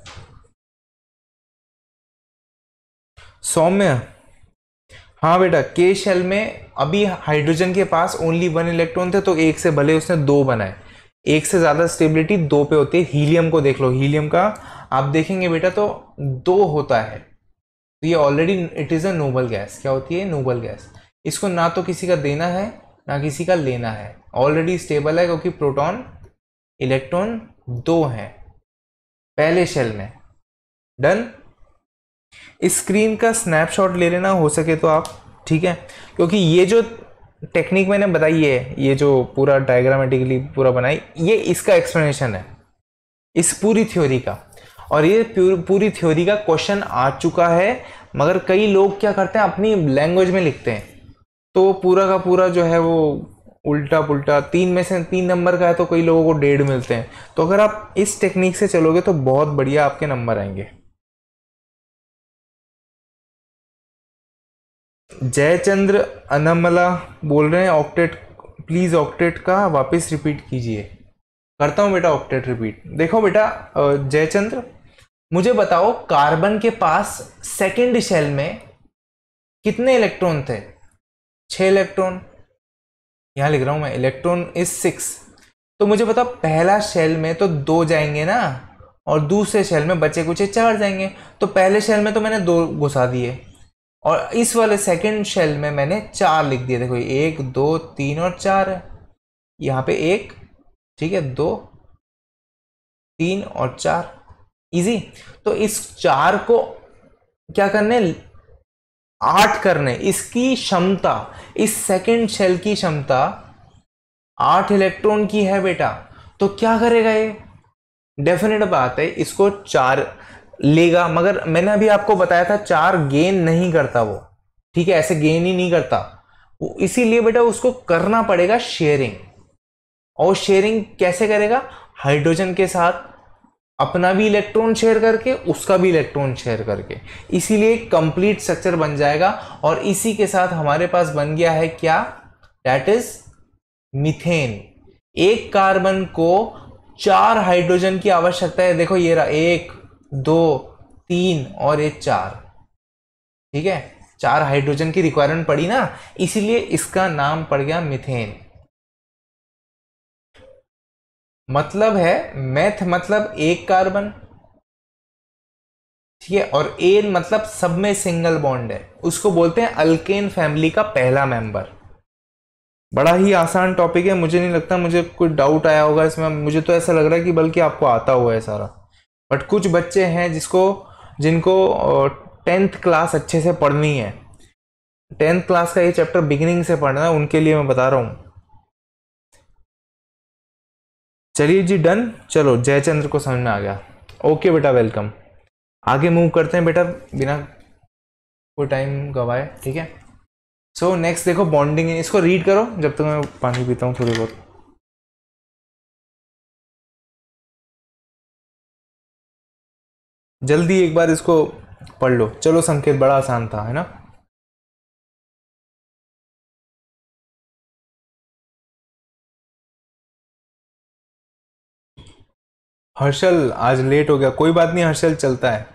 S1: सौम्य
S2: हाँ बेटा के शेल में अभी हाइड्रोजन के पास ओनली वन इलेक्ट्रॉन
S3: थे तो एक से भले उसने दो बनाए एक से ज़्यादा स्टेबिलिटी दो पे होती है हीलियम को देख लो हीलियम का आप देखेंगे बेटा तो दो होता है तो ये already it is a noble gas क्या होती है नोबल गैस इसको ना तो किसी का देना है ना किसी का लेना है ऑलरेडी स्टेबल है क्योंकि प्रोटॉन इलेक्ट्रॉन दो हैं पहले शेल में डन स्क्रीन का स्नैपशॉट ले लेना हो सके तो आप ठीक है क्योंकि ये जो टेक्निक मैंने बताई है ये जो पूरा डायग्रामेटिकली पूरा बनाई ये इसका एक्सप्लेनेशन है इस पूरी थ्योरी का और ये पूरी थ्योरी का क्वेश्चन आ चुका है मगर कई लोग क्या करते हैं अपनी लैंग्वेज में लिखते हैं तो पूरा का पूरा जो है वो उल्टा
S2: पुल्टा तीन में से तीन नंबर का है तो कई लोगों को डेढ़ मिलते हैं तो अगर आप इस टेक्निक से चलोगे तो बहुत बढ़िया आपके नंबर आएंगे जयचंद्र अनमला बोल रहे हैं ऑक्टेट प्लीज़
S3: ऑक्टेट का वापस रिपीट कीजिए करता हूँ बेटा ऑक्टेट रिपीट देखो बेटा जयचंद्र मुझे बताओ कार्बन के पास सेकेंड शेल में कितने इलेक्ट्रॉन थे छः इलेक्ट्रॉन यहाँ लिख रहा हूँ मैं इलेक्ट्रॉन इज सिक्स तो मुझे बताओ पहला शेल में तो दो जाएंगे ना और दूसरे शेल में बचे कुछ चार जाएंगे तो पहले शेल में तो मैंने दो घुसा दिए और इस वाले सेकंड शेल में मैंने चार लिख दिए देखो एक दो तीन और चार है
S2: यहाँ पे एक ठीक है दो तीन और चार इजी तो इस चार को क्या करने
S3: आठ करने इसकी क्षमता इस सेकंड शेल की क्षमता आठ इलेक्ट्रॉन की है बेटा तो क्या करेगा ये डेफिनेट बात है इसको चार लेगा मगर मैंने अभी आपको बताया था चार गेन नहीं करता वो ठीक है ऐसे गेन ही नहीं करता इसीलिए बेटा उसको करना पड़ेगा शेयरिंग और शेयरिंग कैसे करेगा हाइड्रोजन के साथ अपना भी इलेक्ट्रॉन शेयर करके उसका भी इलेक्ट्रॉन शेयर करके इसीलिए कंप्लीट स्ट्रक्चर बन जाएगा और इसी के साथ हमारे पास बन गया है क्या डैट इज मिथेन एक कार्बन को चार हाइड्रोजन की आवश्यकता है देखो ये रहा एक दो तीन और ये चार ठीक है चार हाइड्रोजन की रिक्वायरमेंट पड़ी ना इसीलिए इसका नाम पड़ गया मिथेन
S2: मतलब है मैथ मतलब एक कार्बन ठीक है और एन मतलब सब में सिंगल बॉन्ड है
S3: उसको बोलते हैं अल्केन फैमिली का पहला मेंबर बड़ा ही आसान टॉपिक है मुझे नहीं लगता मुझे कोई डाउट आया होगा इसमें मुझे तो ऐसा लग रहा है कि बल्कि आपको आता हुआ है सारा बट कुछ बच्चे हैं जिसको जिनको टेंथ क्लास अच्छे से पढ़नी है
S2: टेंथ क्लास का ये चैप्टर बिगिनिंग से पढ़ना है उनके लिए मैं बता रहा हूँ चलिए जी डन चलो जयचंद्र को समझ में आ गया ओके बेटा वेलकम आगे मूव करते हैं बेटा बिना कोई टाइम
S1: गवाए ठीक है सो so, नेक्स्ट देखो बॉन्डिंग इसको रीड करो जब तक तो मैं पानी पीता हूँ थोड़ी बहुत जल्दी एक बार इसको पढ़ लो चलो संकेत बड़ा आसान था है ना हर्षल आज लेट हो गया कोई बात नहीं हर्षल चलता है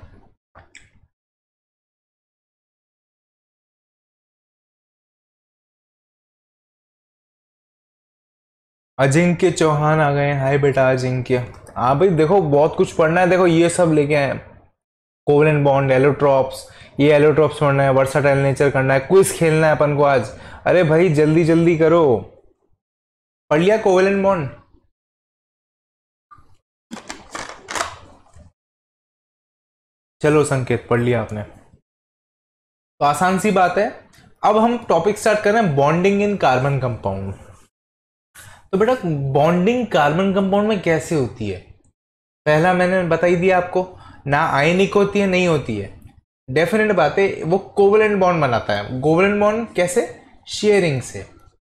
S1: अजिंक्य चौहान आ गए हाय बेटा अजिंक्य हाँ भाई देखो बहुत कुछ पढ़ना है
S3: देखो ये सब लेके आए कोवलेंट बॉन्ड एलोट्रॉप्स ये एलोट्रॉप्स पढ़ना है वर्साटाइल नेचर करना है क्विज खेलना है अपन को आज अरे भाई जल्दी जल्दी करो
S1: पढ़ लिया कोवलेंट बॉन्ड चलो संकेत पढ़ लिया आपने तो आसान
S2: सी बात है अब हम टॉपिक स्टार्ट कर रहे हैं बॉन्डिंग इन कार्बन कंपाउंड
S3: तो बेटा बॉन्डिंग कार्बन कंपाउंड में कैसे होती है पहला मैंने बताई दिया आपको ना आयनिक होती है नहीं होती है डेफिनेट बात है वो कोवलेंट बॉन्ड बनाता है कोवलेंट बॉन्ड कैसे शेयरिंग से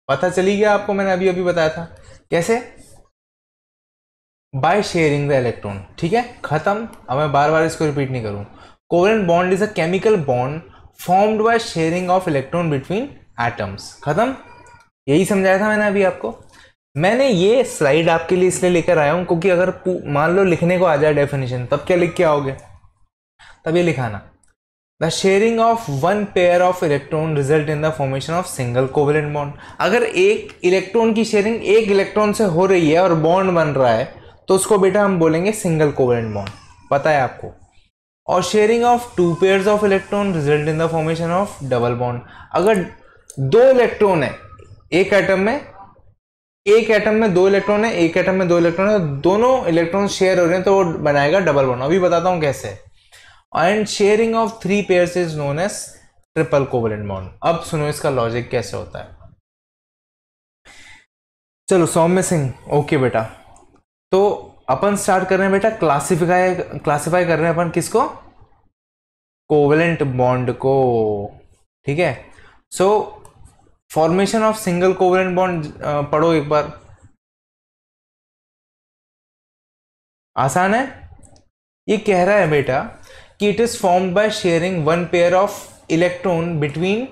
S3: पता चली गया आपको मैंने अभी अभी बताया था कैसे बाय शेयरिंग द इलेक्ट्रॉन ठीक है खत्म अब मैं बार बार इसको रिपीट नहीं करूँ covalent bond is a chemical bond formed by sharing of electron between atoms खत्म यही समझाया था मैंने अभी आपको मैंने ये स्लाइड आपके लिए इसलिए लेकर आया हूँ क्योंकि अगर मान लो लिखने को आ जाए डेफिनेशन तब क्या लिख के आओगे तब ये लिखाना the sharing of one pair of electron result in the formation of single covalent bond अगर एक इलेक्ट्रॉन की शेयरिंग एक इलेक्ट्रॉन से हो रही है और बॉन्ड बन रहा है तो उसको बेटा हम बोलेंगे सिंगल कोवेलेंट बॉन्ड पता है आपको और sharing of two pair of electron result in the formation of double bond अगर दो इलेक्ट्रॉन है एक एटम में एक एटम में दो इलेक्ट्रॉन है एक एटम में दो इलेक्ट्रॉन है दोनों इलेक्ट्रॉन शेयर हो रहे हैं तो वो बनाएगा डबल बॉन्ड अभी बताता हूँ कैसे and sharing of three pair is known as triple covalent bond अब सुनो इसका लॉजिक कैसे होता है चलो सौम्य सिंह ओके बेटा तो अपन स्टार्ट कर रहे हैं बेटा क्लासिफाई क्लासिफाई कर रहे हैं अपन किसको कोवलेंट बॉन्ड को
S2: ठीक है so so, formation of single covalent bond पढ़ो एक बार आसान है ये कह रहा है बेटा कि it is form by sharing one pair of electron
S3: between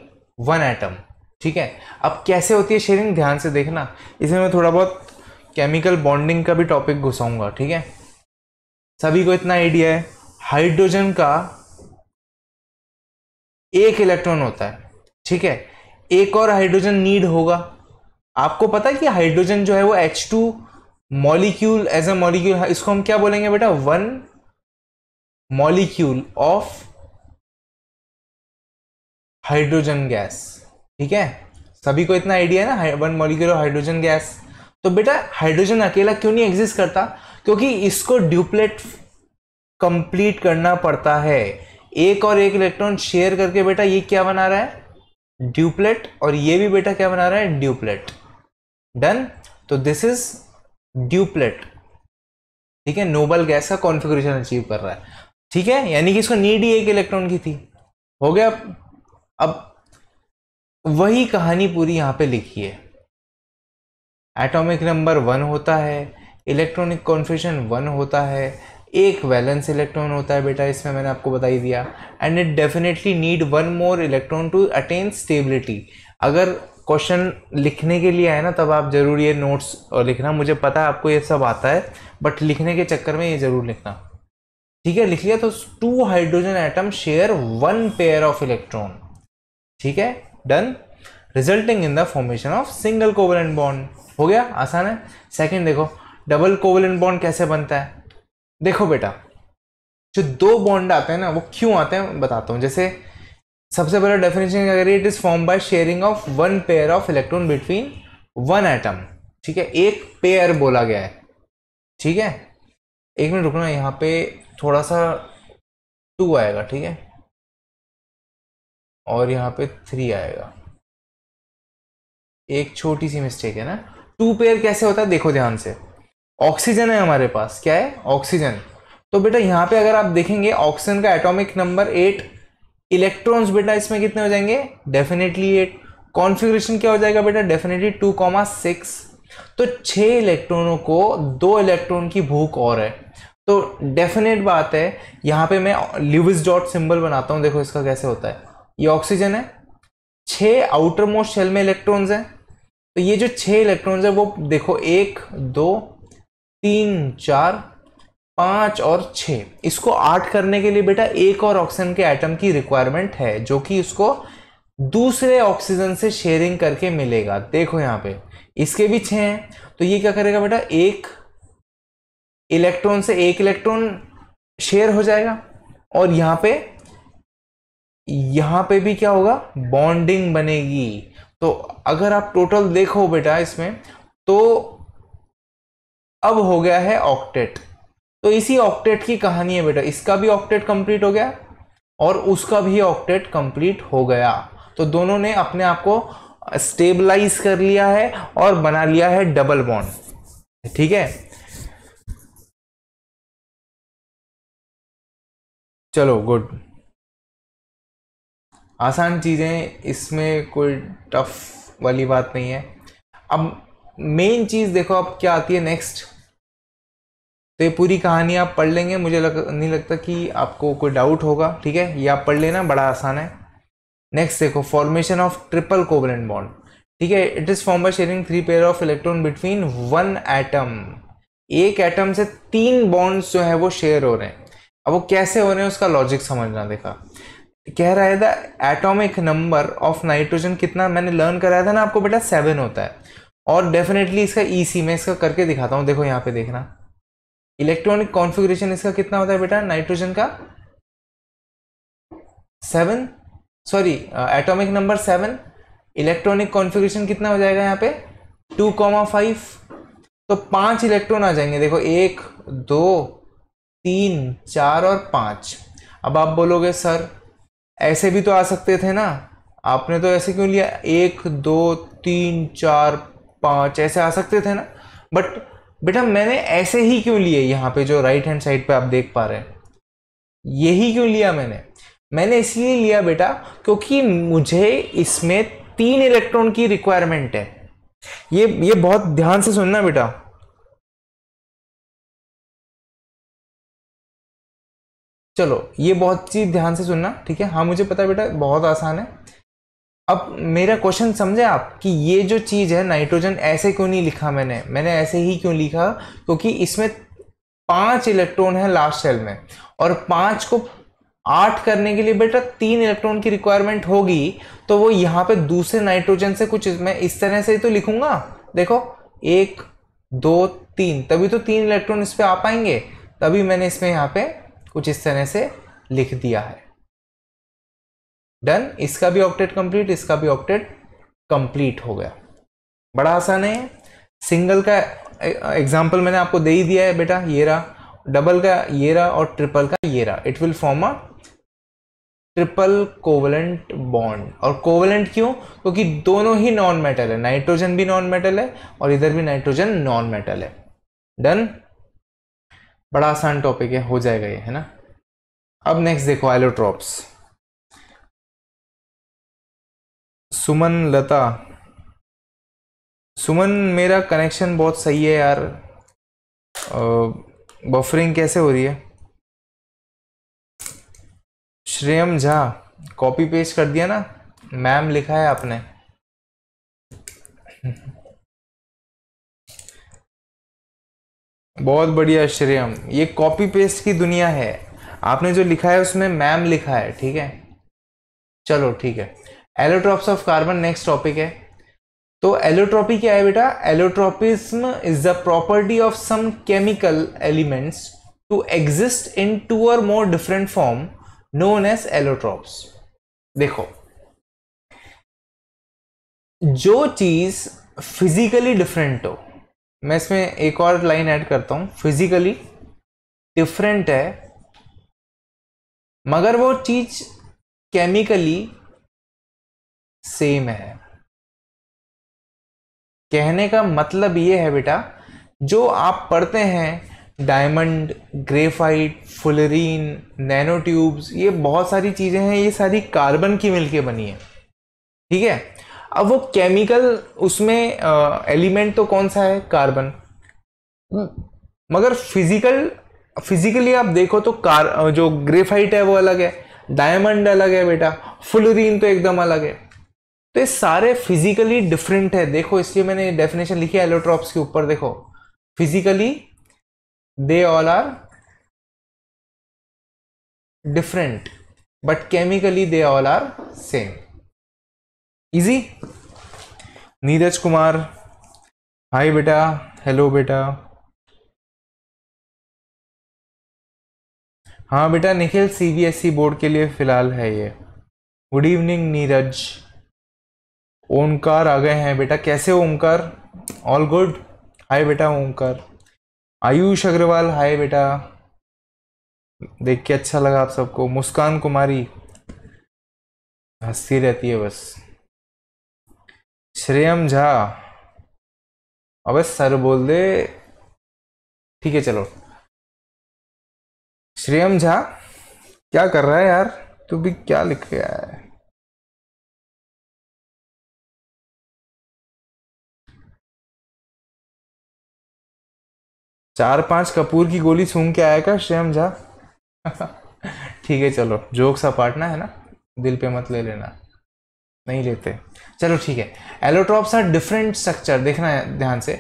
S3: one atom ठीक है अब कैसे होती है शेयरिंग ध्यान से देखना इसमें मैं थोड़ा बहुत केमिकल बॉन्डिंग का भी टॉपिक घुसाऊंगा ठीक है सभी को इतना आइडिया है हाइड्रोजन का एक इलेक्ट्रॉन होता है ठीक है एक और हाइड्रोजन नीड होगा आपको पता है कि हाइड्रोजन
S2: जो है वो H two molecule as a molecule इसको हम क्या बोलेंगे बेटा one molecule of hydrogen gas ठीक है सभी को इतना आइडिया है ना one molecule of hydrogen gas
S3: तो बेटा हाइड्रोजन अकेला क्यों नहीं एग्जिस्ट करता क्योंकि इसको ड्यूप्लेट कंप्लीट करना पड़ता है एक और एक इलेक्ट्रॉन शेयर करके बेटा ये क्या बना रहा है ड्यूप्लेट और ये भी बेटा क्या बना रहा है ड्यूप्लेट डन तो दिस इज ड्यूप्लेट ठीक है नोबल गैस का कॉन्फ़िगरेशन
S2: अचीव कर रहा है ठीक है यानी कि इसको नीड ही एक इलेक्ट्रॉन की थी हो गया अब अब वही कहानी पूरी यहाँ पे लिखी है
S3: एटॉमिक नंबर वन होता है इलेक्ट्रॉनिक कॉन्फ़िगरेशन वन होता है एक वैलेंस इलेक्ट्रॉन होता है बेटा इसमें मैंने आपको बता ही दिया and it definitely need one more electron to attain stability अगर क्वेश्चन लिखने के लिए आए ना तब आप ज़रूर ये नोट्स लिखना मुझे पता है आपको ये सब आता है बट लिखने के चक्कर में ये ज़रूर लिखना ठीक है लिख लिया तो two hydrogen atom share one pair of electron ठीक है done resulting in the formation of single covalent bond हो गया आसान है सेकंड देखो डबल कोवलेंट बॉन्ड कैसे बनता है देखो बेटा जो दो बॉन्ड आते हैं ना वो क्यों आते हैं बताता हूँ जैसे सबसे पहला डेफिनेशन क्या करिए it is form by sharing of one pair of electron between one atom
S2: ठीक है एक पेयर बोला गया है ठीक है एक मिनट रुकना यहाँ पे
S1: थोड़ा सा टू आएगा ठीक है और यहाँ पे थ्री आएगा एक छोटी सी मिस्टेक है ना टू
S3: पेयर कैसे होता है देखो ध्यान से ऑक्सीजन है हमारे पास क्या है ऑक्सीजन तो बेटा यहाँ पे अगर आप देखेंगे ऑक्सीजन का एटॉमिक नंबर एट इलेक्ट्रॉन्स बेटा इसमें कितने हो जाएंगे डेफिनेटली एट कॉन्फ़िगरेशन क्या हो जाएगा बेटा डेफिनेटली टू कॉमा सिक्स तो छः इलेक्ट्रॉनों को दो इलेक्ट्रॉन की भूख और है तो डेफिनेट बात है यहाँ पे मैं लिविस डॉट सिंबल बनाता हूँ देखो इसका कैसे होता है ये ऑक्सीजन है छः आउटर मोस्ट शेल में इलेक्ट्रॉन्स हैं तो ये जो छः इलेक्ट्रॉन्स है वो देखो एक दो तीन चार पाँच और छः इसको आठ करने के लिए बेटा एक और ऑक्सीजन के एटम की रिक्वायरमेंट है जो कि उसको दूसरे ऑक्सीजन से शेयरिंग करके मिलेगा देखो यहाँ पे इसके भी छः हैं तो ये क्या करेगा बेटा एक इलेक्ट्रॉन से एक इलेक्ट्रॉन शेयर हो जाएगा और यहाँ पे यहाँ पे भी क्या होगा बॉन्डिंग बनेगी तो अगर आप टोटल देखो बेटा इसमें तो अब हो गया है ऑक्टेट तो इसी ऑक्टेट की कहानी है बेटा इसका भी ऑक्टेट कंप्लीट हो गया और उसका भी ऑक्टेट कंप्लीट हो गया तो दोनों ने अपने आप को स्टेबलाइज कर लिया है और बना लिया है
S1: डबल बॉन्ड ठीक है चलो गुड आसान
S2: चीज़ें इसमें कोई टफ वाली बात नहीं है अब मेन
S3: चीज़ देखो अब क्या आती है नेक्स्ट तो ये पूरी कहानी आप पढ़ लेंगे मुझे लग नहीं लगता कि आपको कोई डाउट होगा ठीक है ये आप पढ़ लेना बड़ा आसान है नेक्स्ट देखो formation of triple covalent bond ठीक है it is form by sharing three pair of electron between one atom एक एटम से तीन बॉन्ड्स जो है वो शेयर हो रहे हैं अब वो कैसे हो रहे हैं उसका लॉजिक समझना देखा कह रहा है the atomic number of nitrogen कितना मैंने लर्न कराया था ना आपको बेटा सेवन होता है और डेफिनेटली इसका ई e सी मैं इसका करके दिखाता हूँ देखो यहाँ पे देखना इलेक्ट्रॉनिक कॉन्फ़िगरेशन इसका कितना होता है बेटा नाइट्रोजन का seven sorry atomic number seven electronic configuration कितना हो जाएगा यहाँ पे टू कॉमा फाइव तो पांच इलेक्ट्रॉन आ जाएंगे देखो एक दो तीन चार और पाँच अब आप बोलोगे सर ऐसे भी तो आ सकते थे ना आपने तो ऐसे क्यों लिया एक दो तीन चार पाँच ऐसे आ सकते थे ना बट बेटा मैंने ऐसे ही क्यों लिए यहाँ पे जो राइट हैंड साइड पे आप देख पा रहे हैं यही क्यों लिया मैंने मैंने इसलिए लिया बेटा क्योंकि मुझे
S2: इसमें तीन इलेक्ट्रॉन की रिक्वायरमेंट है ये ये बहुत ध्यान
S1: से सुनना बेटा चलो ये बहुत चीज ध्यान से सुनना ठीक है हाँ मुझे पता है बेटा बहुत आसान है
S3: अब मेरा क्वेश्चन समझे आप कि ये जो चीज़ है नाइट्रोजन ऐसे क्यों नहीं लिखा मैंने मैंने ऐसे ही क्यों लिखा क्योंकि इसमें पांच इलेक्ट्रॉन है लास्ट सेल में और पांच को आठ करने के लिए बेटा तीन इलेक्ट्रॉन की रिक्वायरमेंट होगी तो वो यहाँ पे दूसरे नाइट्रोजन से कुछ मैं इस तरह से ही तो लिखूंगा देखो एक दो तीन तभी तो तीन इलेक्ट्रॉन इस पर आ पाएंगे तभी मैंने इसमें यहाँ पे कुछ इस तरह से लिख दिया है डन इसका भी ऑक्टेट कंप्लीट इसका भी ऑक्टेट कंप्लीट हो गया बड़ा आसान है सिंगल का एग्जाम्पल मैंने आपको दे ही दिया है बेटा ये रहा डबल का ये रहा और ट्रिपल का ये रहा it will form a triple covalent bond और कोवलेंट क्यों क्योंकि तो दोनों ही नॉन मेटल है नाइट्रोजन भी नॉन मेटल है और इधर भी
S2: नाइट्रोजन नॉन मेटल है डन बड़ा आसान टॉपिक है हो जाएगा ये है ना अब नेक्स्ट देखो एलोट्रॉप्स सुमन लता सुमन मेरा कनेक्शन बहुत सही है यार बफरिंग कैसे हो रही है श्रेयम झा कॉपी पेस्ट कर दिया ना मैम लिखा है आपने बहुत बढ़िया श्रेयम ये कॉपी पेस्ट की दुनिया
S3: है आपने जो लिखा है उसमें मैम लिखा है ठीक है चलो ठीक है allotropes of carbon next topic है तो एलोट्रॉपी क्या है बेटा allotropism is the property of some chemical elements to exist in two or more different form known as allotropes देखो जो चीज फिजिकली डिफरेंट हो
S2: मैं इसमें एक और लाइन ऐड करता हूं फिजिकली डिफरेंट है
S1: मगर वो चीज केमिकली सेम है कहने का मतलब ये
S3: है बेटा जो आप पढ़ते हैं diamond graphite fullerene nanotubes ये बहुत सारी चीज़ें हैं ये सारी कार्बन की मिलके बनी है ठीक है अब वो केमिकल उसमें एलिमेंट तो कौन सा है कार्बन हम्म। मगर फिजिकल फिजिकली आप देखो तो कार जो ग्रेफाइट है वो अलग है डायमंड अलग है बेटा फुलरीन तो एकदम अलग है तो ये सारे फिजिकली डिफरेंट है देखो इसलिए मैंने डेफिनेशन लिखी है एलोट्रॉप्स के
S2: ऊपर देखो physically they all are different but chemically they all are same
S1: easy Neeraj Kumar hi बेटा हेलो बेटा
S2: हाँ बेटा निखिल सीबीएसई बोर्ड e के लिए फिलहाल है ये गुड इवनिंग नीरज
S3: ओंकार आ गए हैं बेटा कैसे ओमकार ऑल गुड हाय बेटा ओंकार आयुष अग्रवाल हाय बेटा
S2: देख के अच्छा लगा आप सबको मुस्कान कुमारी हंसती रहती है
S1: बस श्रेयम झा अब सर बोल दे ठीक है चलो श्रेयम झा क्या कर रहा है यार तू भी क्या लिख गया है चार पांच कपूर की गोली सूंघ के आएगा श्रेयम झा
S3: ठीक है चलो जोक सा पाटना है ना दिल पे मत ले लेना नहीं लेते चलो ठीक है एलोट्रॉप्स आर डिफरेंट स्ट्रक्चर देखना ध्यान से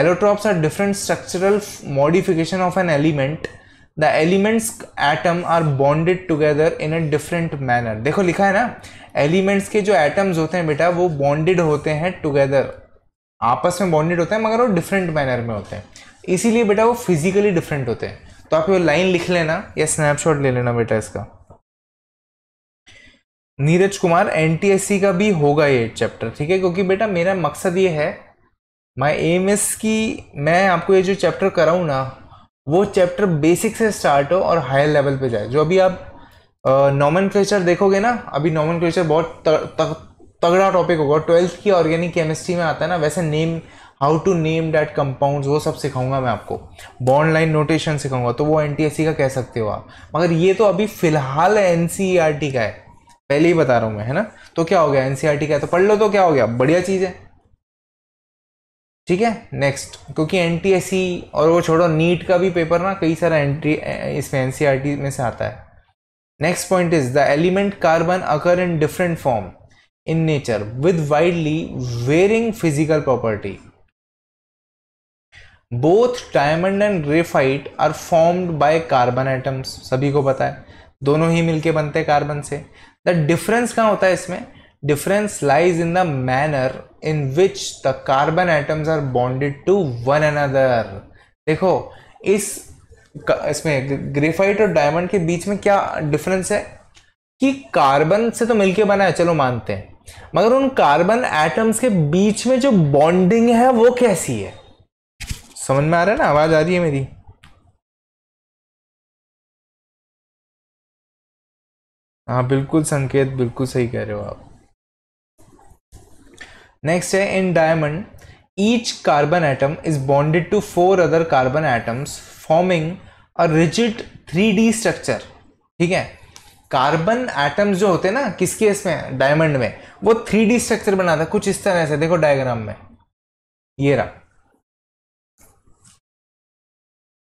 S3: allotropes are different structural modification of an element the elements atom are bonded together in a different manner देखो लिखा है ना एलिमेंट्स के जो एटम्स होते हैं बेटा वो बॉन्डेड होते हैं टुगेदर आपस में बॉन्डेड होते हैं मगर वो डिफरेंट मैनर में होते हैं इसीलिए बेटा वो फिजिकली डिफरेंट होते हैं तो आप ये लाइन लिख लेना या स्नैपशॉट ले लेना बेटा इसका नीरज कुमार एन का भी होगा ये चैप्टर ठीक है क्योंकि बेटा मेरा मकसद ये है माई एम एस की मैं आपको ये जो चैप्टर कराऊँ ना वो चैप्टर बेसिक से स्टार्ट हो और हायर लेवल पे जाए जो अभी आप नॉमन क्लेचर देखोगे ना अभी नॉमन क्लेचर बहुत तगड़ा टॉपिक होगा ट्वेल्थ की ऑर्गेनिक केमिस्ट्री में आता है ना वैसे name how to name that compound वो सब सिखाऊंगा मैं आपको बॉन्ड लाइन नोटेशन सिखाऊंगा तो वो एन का कह सकते हो आप मगर ये तो अभी फिलहाल एन e का है पहले ही बता रहा हूँ मैं है ना तो क्या हो गया एन e का है तो पढ़ लो तो क्या हो गया बढ़िया चीज़ है ठीक है नेक्स्ट क्योंकि एन और वो छोड़ो नीट का भी पेपर ना कई सारा एंट्री इसमें एन e में से आता है next point is the element carbon occur in different form in nature with widely varying physical property both diamond and graphite are formed by carbon atoms सभी को पता है दोनों ही मिलके बनते हैं कार्बन से द डिफरेंस कहाँ होता है इसमें difference lies in the manner in which the carbon atoms are bonded to one another देखो इस इसमें ग्रेफाइट और डायमंड के बीच में क्या डिफरेंस है कि कार्बन से तो मिलके बना है चलो मानते हैं मगर उन कार्बन एटम्स के बीच में जो बॉन्डिंग है वो कैसी है
S1: समझ में आ रहा है ना आवाज़ आ रही है मेरी हाँ बिल्कुल संकेत बिल्कुल सही कह रहे हो आप
S2: नेक्स्ट है in diamond each carbon atom
S3: is bonded to four other carbon atoms forming a rigid three D structure ठीक है कार्बन एटम्स जो होते हैं ना किसके इसमें डायमंड में
S2: वो थ्री डी स्ट्रक्चर बनाता है कुछ इस तरह से देखो डायग्राम में ये रहा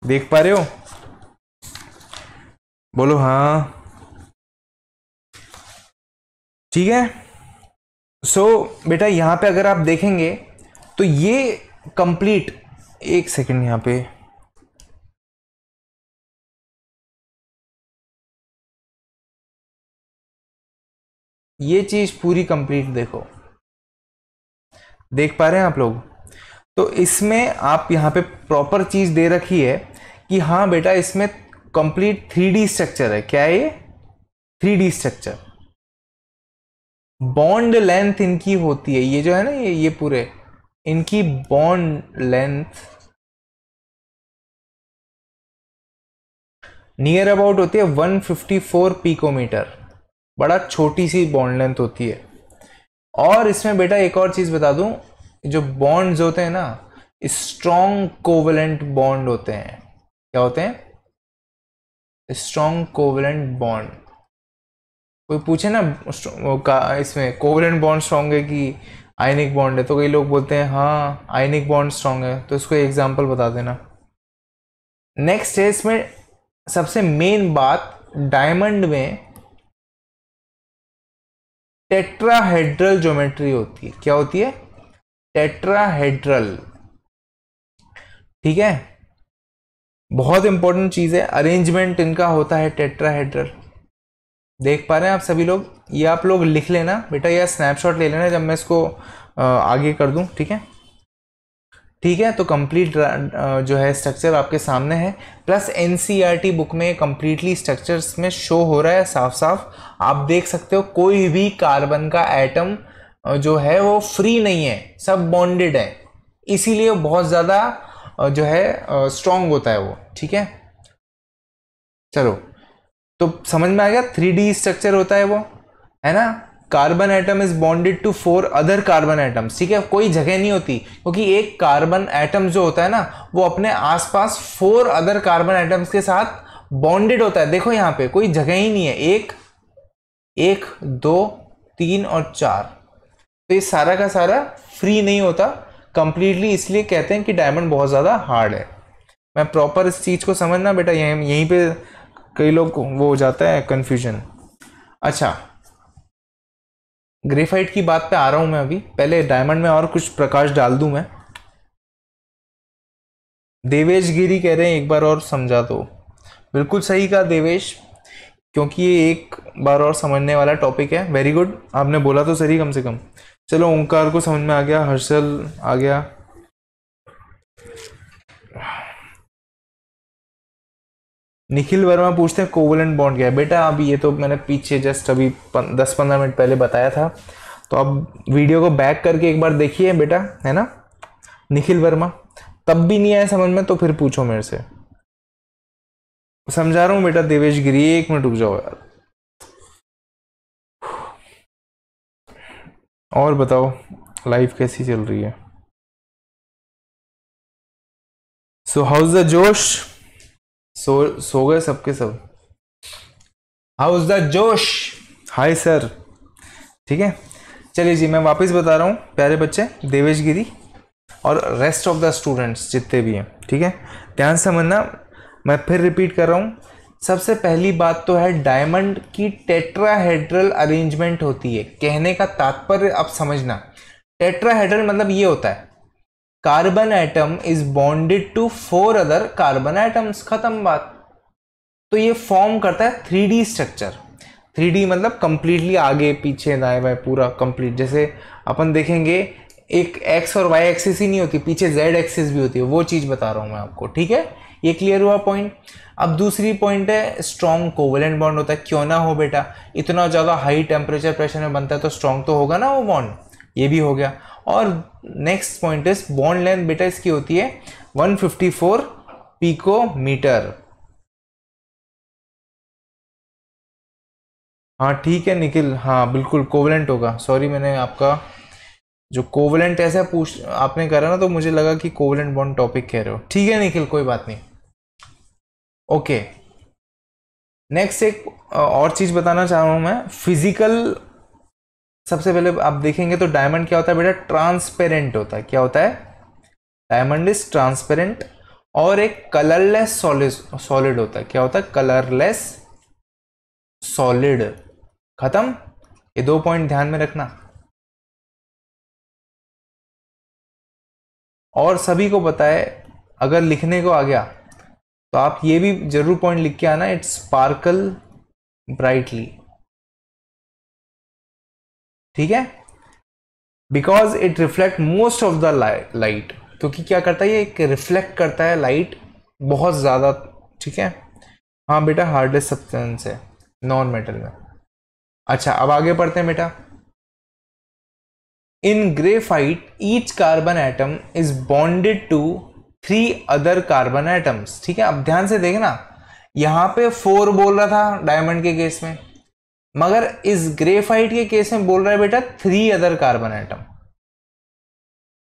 S1: देख पा रहे हो बोलो हाँ ठीक है
S2: सो so, बेटा यहाँ पे अगर आप देखेंगे तो ये कंप्लीट
S1: एक सेकंड यहाँ पे ये चीज पूरी कंप्लीट देखो देख पा रहे हैं आप लोग तो इसमें
S3: आप यहाँ पे प्रॉपर चीज दे रखी है कि हाँ बेटा इसमें कंप्लीट थ्री स्ट्रक्चर है क्या ये थ्री स्ट्रक्चर बॉन्ड
S2: लेंथ इनकी होती है ये जो है ना ये ये पूरे इनकी बॉन्ड लेंथ नियर अबाउट होती है 154 पिकोमीटर बड़ा छोटी सी बॉन्ड लेंथ होती है
S3: और इसमें बेटा एक और चीज़ बता दूं जो बॉन्ड्स होते हैं ना स्ट्रॉन्ग कोवलेंट बॉन्ड होते हैं क्या होते हैं स्ट्रॉन्ग कोवलेंट बॉन्ड कोई पूछे ना का इसमें कोवलेंट बॉन्ड स्ट्रॉन्ग है कि आयनिक बॉन्ड है तो कई लोग बोलते हैं हाँ आयनिक बॉन्ड स्ट्रॉन्ग है तो इसको
S2: एग्जाम्पल बता देना नेक्स्ट है इसमें सबसे मेन बात डायमंड में टेट्राहेड्रल ज्योमेट्री होती है क्या होती है टेट्राहेड्रल
S3: ठीक है बहुत इंपॉर्टेंट चीज़ है अरेंजमेंट इनका होता है टेट्राहेड्रल देख पा रहे हैं आप सभी लोग ये आप लोग लिख लेना बेटा या स्नैपशॉट ले लेना जब मैं इसको आगे कर दूँ ठीक है ठीक है तो कंप्लीट जो है स्ट्रक्चर आपके सामने है प्लस एन बुक में कम्प्लीटली स्ट्रक्चर्स में शो हो रहा है साफ साफ आप देख सकते हो कोई भी कार्बन का एटम जो है वो फ्री नहीं है सब बॉन्डेड है इसीलिए बहुत ज़्यादा जो है स्ट्रांग होता है वो ठीक है चलो तो समझ में आ गया थ्री स्ट्रक्चर होता है वो है ना carbon atom is bonded to four other carbon atoms ठीक है कोई जगह नहीं होती क्योंकि एक कार्बन एटम जो होता है ना वो अपने आसपास फोर अदर कार्बन एटम्स के साथ बॉन्डेड होता है देखो यहाँ पे कोई जगह ही नहीं है एक एक दो तीन और चार तो ये सारा का सारा फ्री नहीं होता कंप्लीटली इसलिए कहते हैं कि डायमंड बहुत ज़्यादा हार्ड है मैं प्रॉपर इस चीज़ को समझना बेटा यहीं यहीं पे कई लोग वो हो जाता है कन्फ्यूजन अच्छा ग्रेफाइट की बात पे आ रहा हूँ मैं अभी पहले डायमंड में और कुछ प्रकाश डाल दूँ मैं देवेश गिरी कह रहे हैं एक बार और समझा दो बिल्कुल सही कहा देवेश क्योंकि ये एक बार और समझने वाला टॉपिक है वेरी गुड आपने बोला तो सही कम
S2: से कम चलो ओंकार को समझ में आ गया हर्षल आ गया निखिल वर्मा पूछते हैं
S3: कोवलेंट बॉन्ड क्या है बेटा अभी ये तो मैंने पीछे जस्ट अभी पन, दस पंद्रह मिनट पहले बताया था तो अब वीडियो को बैक करके एक बार देखिए बेटा है ना निखिल वर्मा
S2: तब भी नहीं आया समझ में तो फिर पूछो मेरे से समझा रहा हूँ बेटा देवेश
S1: गिरी एक मिनट रुक जाओ यार और बताओ लाइफ कैसी चल रही है
S2: सो हाउस द जोश सो सो गए सबके सब हाउ इज द जोश हाय सर ठीक है
S3: चलिए जी मैं वापस बता रहा हूँ प्यारे बच्चे देवेश गिरी और रेस्ट ऑफ द स्टूडेंट्स जितने भी हैं ठीक है ध्यान समझना मैं फिर रिपीट कर रहा हूँ सबसे पहली बात तो है डायमंड की टेट्राहेड्रल अरेंजमेंट होती है कहने का तात्पर्य अब समझना टेट्राहेड्रल मतलब ये होता है carbon atom is bonded to four other carbon atoms खत्म बात तो ये फॉर्म करता है three D structure three D मतलब कम्प्लीटली आगे पीछे दाएं बाएं पूरा कंप्लीट जैसे अपन देखेंगे एक एक्स और वाई एक्सिस ही नहीं होती पीछे जेड एक्सिस भी होती है वो चीज़ बता रहा हूँ मैं आपको ठीक है ये क्लियर हुआ पॉइंट अब दूसरी पॉइंट है स्ट्रॉन्ग कोवलेंट बॉन्ड होता है क्यों ना हो बेटा इतना ज़्यादा हाई टेम्परेचर प्रेशर में बनता है तो स्ट्रॉन्ग तो होगा ना वो बॉन्ड ये भी हो गया और नेक्स्ट पॉइंट इस बॉन्ड लेंथ बेटा इसकी होती है
S2: 154 पिकोमीटर हाँ ठीक है निखिल हाँ बिल्कुल कोवलेंट होगा सॉरी
S3: मैंने आपका जो कोवलेंट ऐसा पूछ आपने करा ना तो मुझे लगा कि कोवलेंट बॉन्ड टॉपिक कह रहे हो ठीक है निखिल कोई बात नहीं ओके नेक्स्ट एक और चीज़ बताना चाह रहा हूं मैं फिजिकल सबसे पहले आप देखेंगे तो डायमंड क्या होता है बेटा ट्रांसपेरेंट होता है क्या होता है डायमंड इज ट्रांसपेरेंट और एक कलरलेस सॉलिड सॉलिड होता है क्या होता है कलरलेस
S1: सॉलिड खत्म ये दो पॉइंट ध्यान में रखना और सभी को पता है
S2: अगर लिखने को आ गया तो आप ये भी जरूर पॉइंट लिख के आना इट्स स्पार्कल ब्राइटली ठीक है because it reflect most of the light क्योंकि क्या करता है ये एक
S3: रिफ्लेक्ट करता है लाइट बहुत ज़्यादा ठीक है हाँ बेटा हार्डेस्ट सब्सटेंस है नॉन मेटल में अच्छा अब आगे पढ़ते हैं बेटा in graphite each carbon atom is bonded to three other carbon atoms ठीक है अब ध्यान से देखना यहां पे फोर बोल रहा था डायमंड के केस में मगर इस ग्रेफाइट के केस में बोल रहा है बेटा थ्री अदर कार्बन एटम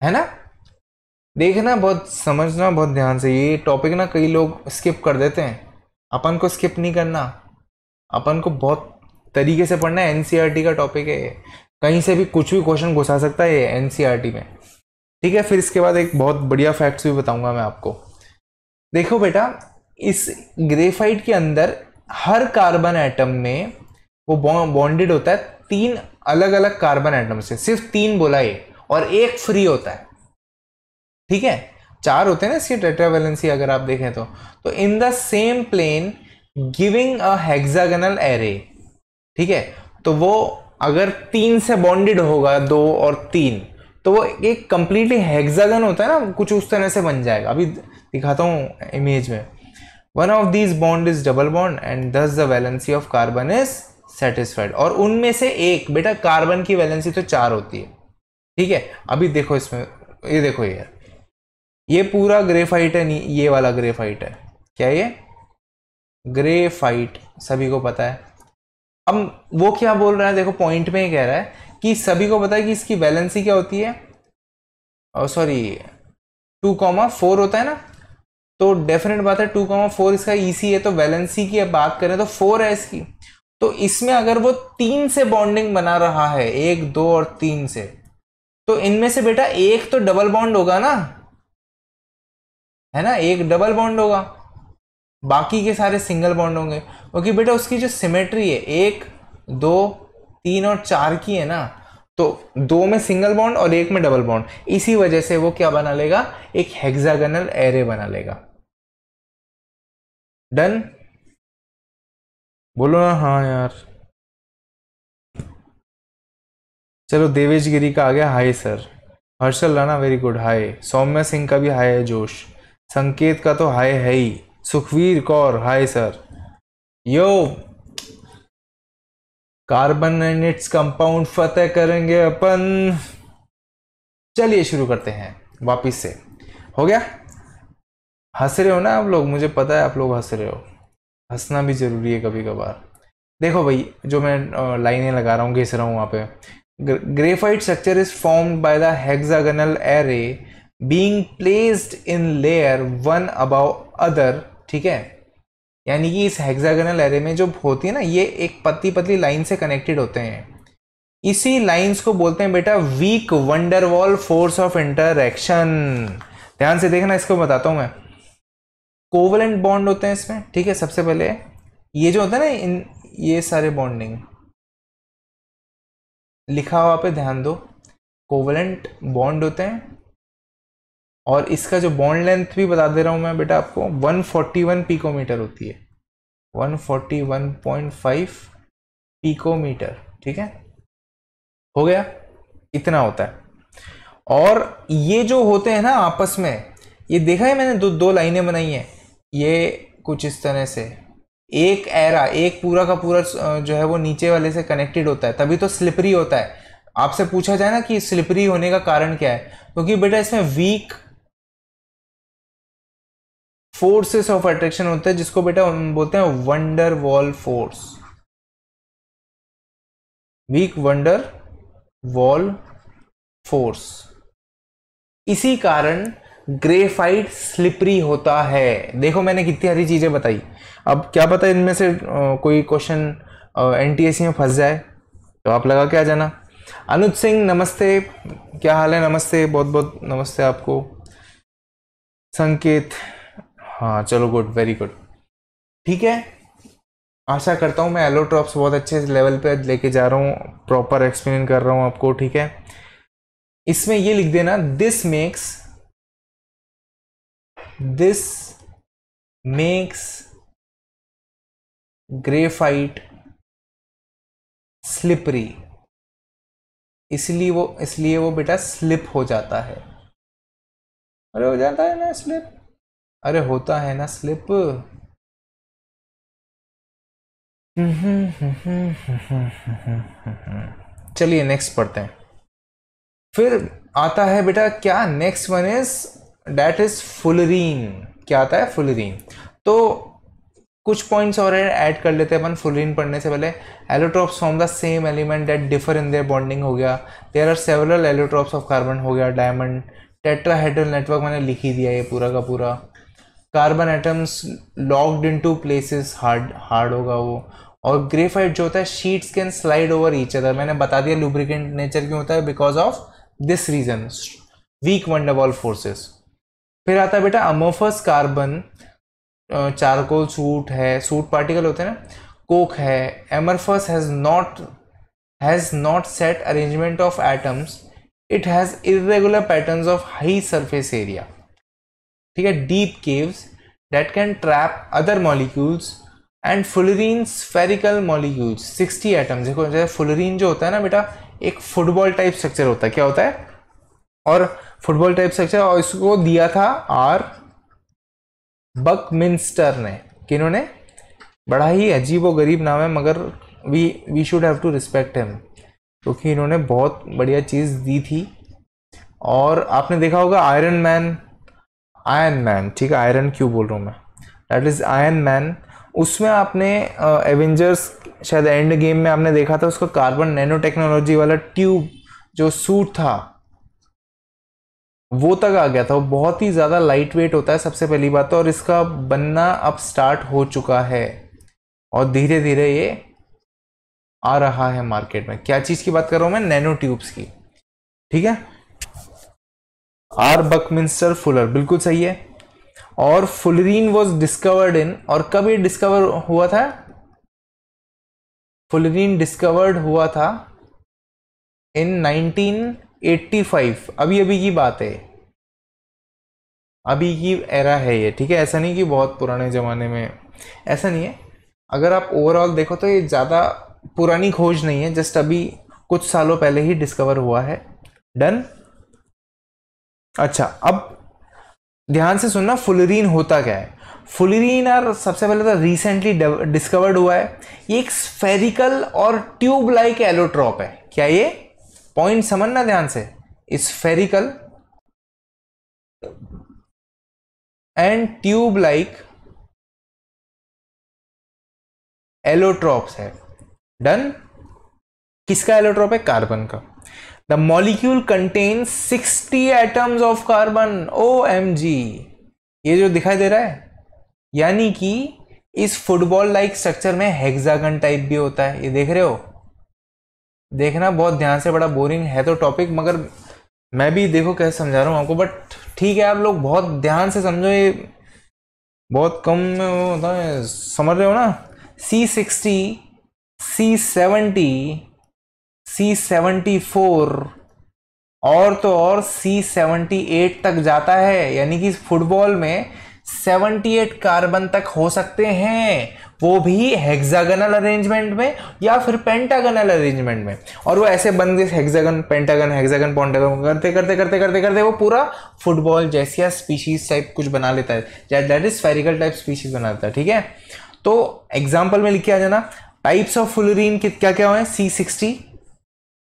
S3: है ना देखना बहुत समझना बहुत ध्यान से ये टॉपिक ना कई लोग स्किप कर देते हैं अपन को स्किप नहीं करना अपन को बहुत तरीके से पढ़ना है एनसीईआरटी e का टॉपिक है ये कहीं से भी कुछ भी क्वेश्चन घुसा सकता है एनसीईआरटी e में ठीक है फिर इसके बाद एक बहुत बढ़िया फैक्ट्स भी बताऊंगा मैं आपको देखो बेटा इस ग्रेफाइट के अंदर हर कार्बन एटम में वो बॉन्डेड होता है तीन अलग अलग कार्बन एटम से सिर्फ तीन बोला ये और एक फ्री होता है ठीक है चार होते हैं ना इसकी टेट्रावेलेंसी अगर आप देखें तो तो in the same plane giving a hexagonal array ठीक है तो वो अगर तीन से बॉन्डेड होगा दो और तीन तो वो एक कंप्लीटली हेक्सागन होता है ना कुछ उस तरह से बन जाएगा अभी दिखाता हूँ इमेज में one of these bond is double bond and thus the valency of carbon is satisfied और उनमें से एक बेटा कार्बन की वैलेंसी तो चार होती है ठीक है अभी देखो इसमें ये देखो यार ये पूरा ग्रेफाइट है नहीं ये वाला ग्रेफाइट है क्या ये ग्रेफाइट सभी को पता है अब वो क्या बोल रहा है देखो पॉइंट में ही कह रहा है कि सभी को पता है कि इसकी वैलेंसी क्या होती है और सॉरी टू कॉमा फोर होता है ना तो डेफिनेट बात है टू कॉमा फोर इसका ईसी है तो वैलेंसी की बात करें तो फोर है इसकी तो इसमें अगर वो तीन से बॉन्डिंग बना रहा है एक दो और तीन से तो इनमें से बेटा एक तो डबल बॉन्ड होगा ना है ना एक डबल बॉन्ड होगा बाकी के सारे सिंगल बॉन्ड होंगे क्योंकि बेटा उसकी जो सिमेट्री है एक दो तीन और चार की है ना तो
S2: दो में सिंगल बॉन्ड और एक में डबल बॉन्ड इसी वजह से वो क्या बना लेगा एक हेक्सागनल एरे बना
S1: लेगा डन बोलो ना हाँ यार चलो
S3: देवेश गिरी का आ गया hi sir Harshal Rana very good hi Saumya Singh का भी हाय है जोश संकेत का तो हाय है ही Sukhvir Kaur hi sir yo carbon and its compound फतेह करेंगे अपन चलिए शुरू करते हैं वापिस से हो गया हंस रहे हो ना आप लोग मुझे पता है आप लोग हंस रहे हो हंसना भी ज़रूरी है कभी कभार देखो भाई जो मैं लाइनें लगा रहा हूँ घिस रहा हूँ वहाँ पे graphite structure is form by the hexagonal array being placed in layer one above other ठीक है यानी कि इस हेक्सागनल एरे में जो होती है ना ये एक पतली पतली लाइन से कनेक्टेड होते हैं इसी लाइंस को बोलते हैं बेटा weak van der Waals force of interaction ध्यान से देखना इसको बताता हूँ मैं कोवलेंट बॉन्ड होते हैं इसमें ठीक है सबसे पहले ये जो होता है
S2: ना इन ये सारे बॉन्डिंग लिखा हुआ पे ध्यान दो कोवलेंट बॉन्ड होते हैं और इसका जो बॉन्ड
S3: लेंथ भी बता दे रहा हूँ मैं बेटा आपको 141 पीकोमीटर होती है 141.5 पीकोमीटर ठीक है हो गया इतना होता है और ये जो होते हैं ना आपस में ये देखा है मैंने दो दो लाइनें बनाई हैं ये कुछ इस तरह से एक एरा एक पूरा का पूरा जो है वो नीचे वाले से कनेक्टेड होता है तभी तो स्लिपरी होता है आपसे पूछा जाए ना कि स्लिपरी होने का कारण क्या है क्योंकि तो बेटा इसमें वीक
S2: फोर्सेस ऑफ अट्रैक्शन होता है जिसको बेटा बोलते हैं van der wall force weak van der wall force इसी कारण ग्रेफाइट
S3: स्लिपरी होता है देखो मैंने कितनी सारी चीज़ें बताई अब क्या पता इनमें से कोई क्वेश्चन एन टी में फंस जाए तो आप लगा क्या जाना अनुज सिंह नमस्ते क्या हाल है नमस्ते बहुत बहुत नमस्ते आपको संकेत हाँ चलो गुड वेरी गुड ठीक है आशा करता हूँ मैं एलोट्रॉप्स बहुत अच्छे लेवल पे लेके जा रहा हूँ प्रॉपर एक्सप्लेन कर रहा हूँ आपको ठीक
S1: है इसमें ये लिख देना this makes this makes graphite slippery इसलिए
S2: वो इसलिए वो बेटा स्लिप हो जाता है
S1: अरे हो जाता है ना स्लिप
S2: अरे होता है ना स्लिप चलिए नेक्स्ट पढ़ते हैं
S3: फिर आता है बेटा क्या next one is that is fullerene क्या आता है फुलरीन तो कुछ पॉइंट्स और ऐड कर लेते हैं अपन फुलरीन पढ़ने से पहले allotropes from the same element that differ in their bonding हो गया there are several allotropes of carbon हो गया डायमंड टेट्राहेड्रल नेटवर्क मैंने लिख ही दिया ये पूरा का पूरा carbon atoms locked into places hard hard होगा वो और ग्रेफाइट जो होता है sheets can slide over each other मैंने बता दिया लुब्रिकेंट नेचर क्यों होता है because of this reason weak van der Waals forces फिर आता है बेटा अमोफस कार्बन चारकोल सूट है सूट पार्टिकल होते हैं ना कोक है amorphous has not has not set arrangement of atoms it has irregular patterns of high surface area ठीक है deep caves that can trap other molecules and fullerene spherical molecules 60 atoms देखो जैसे fullerene जो होता है ना बेटा एक फुटबॉल टाइप स्ट्रक्चर होता है क्या होता है और फुटबॉल टाइप सेक्शन अच्छा, और इसको दिया था आर बकमिंस्टर ने किन्होंने बड़ा ही अजीब और गरीब नाम है मगर we we should have to respect him क्योंकि इन्होंने बहुत बढ़िया चीज़ दी थी और आपने देखा होगा आयरन मैन आयरन मैन ठीक है आयरन क्यों बोल रहा हूँ मैं दैट इज़ आयरन मैन उसमें आपने एवेंजर्स शायद एंड गेम में आपने देखा था उसका कार्बन नैनो टेक्नोलॉजी वाला ट्यूब जो सूट था वो तक आ गया था वो बहुत ही ज़्यादा लाइट वेट होता है सबसे पहली बात तो और इसका बनना अब स्टार्ट हो चुका है और धीरे धीरे ये आ रहा है मार्केट में क्या चीज़ की बात कर रहा हूँ मैं नैनो ट्यूब्स की ठीक है आर बकमिंस्टर फुलर बिल्कुल सही है और फुलरीन वॉज डिस्कवर्ड इन और कब ये डिस्कवर हुआ था
S2: फुलरीन डिस्कवर्ड हुआ था इन नाइनटीन 85 अभी अभी की बात है अभी की
S3: एरा है ये ठीक है ऐसा नहीं कि बहुत पुराने ज़माने में ऐसा नहीं है अगर आप ओवरऑल देखो तो ये ज़्यादा पुरानी खोज नहीं है जस्ट अभी कुछ सालों पहले ही डिस्कवर हुआ है डन अच्छा अब ध्यान से सुनना फुलरीन होता क्या है फुलरीन आर सबसे पहले तो रिसेंटली डिस्कवर्ड हुआ है ये एक स्फेरिकल और ट्यूब लाइक एलोट्रॉप है क्या ये पॉइंट
S1: समझना ध्यान से spherical and tube like
S2: allotropes है डन किसका एलोट्रॉप है कार्बन का the
S3: molecule contain 60 atoms of carbon O M G ये जो दिखाई दे रहा है यानी कि इस फुटबॉल लाइक स्ट्रक्चर में हेक्सागन टाइप भी होता है ये देख रहे हो देखना बहुत ध्यान से बड़ा बोरिंग है तो टॉपिक मगर मैं भी देखो कैसे समझा रहा हूँ आपको बट ठीक है आप लोग बहुत ध्यान से समझो ये बहुत कम होता तो है समझ रहे हो ना C sixty C seventy C seventy four और तो और सी सेवेंटी एट तक जाता है यानी कि फुटबॉल में सेवेंटी एट कार्बन तक हो सकते हैं वो भी हेक्सागनल अरेंजमेंट में या फिर पेंटागनल अरेंजमेंट में और वो ऐसे बन गए हेक्सागन पेंटागन हेक्सागन पॉन्टागन करते करते करते करते करते वो पूरा फुटबॉल जैसी स्पीशीज टाइप कुछ बना लेता है that is spherical type species बना लेता है ठीक है तो एग्जाम्पल में लिख के आ जाना टाइप्स ऑफ फुलरीन क्या क्या हुए C sixty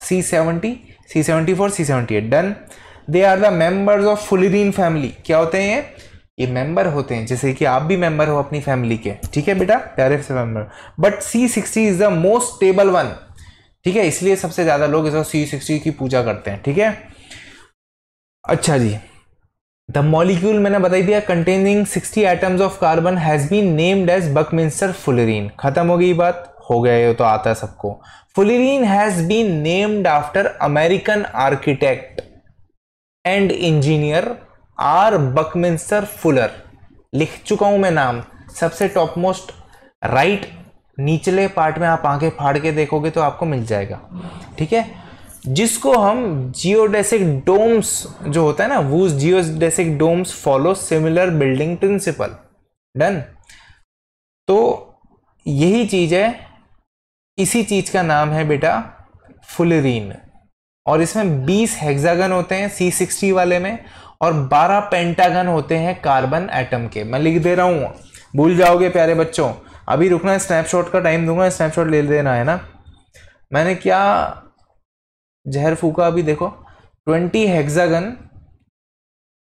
S3: C seventy C seventy four C seventy eight then they are the members of fullerene family क्या होते हैं ये ये मेंबर होते हैं जैसे कि आप भी मेंबर हो अपनी फैमिली के ठीक है बेटा प्यारे से member but C sixty is the most stable one ठीक है इसलिए सबसे ज़्यादा लोग इस सी सिक्सटी की पूजा करते हैं ठीक है अच्छा जी द मॉलिक्यूल मैंने बताई दिया containing sixty atoms of carbon has been named as Buckminster fullerene खत्म हो गई बात हो गया ये तो आता है सबको fullerene has been named after American architect and engineer R Buckminster Fuller लिख चुका हूं मैं नाम सबसे टॉप मोस्ट राइट निचले पार्ट में आप आंखें फाड़ के देखोगे तो आपको मिल जाएगा ठीक है जिसको हम जियोडेसिक डोम्स जो होता है ना वो geodesic domes follow similar building principle then तो यही चीज़ है इसी चीज़ का नाम है बेटा फुलरीन और इसमें 20 हेक्सागन होते हैं सी सिक्सटी वाले में और 12 पेंटागन होते हैं कार्बन एटम के मैं लिख दे रहा हूँ भूल जाओगे प्यारे बच्चों अभी रुकना स्नैपशॉट का टाइम दूंगा स्नैपशॉट ले लेना है ना मैंने क्या जहर फूका अभी देखो twenty hexagon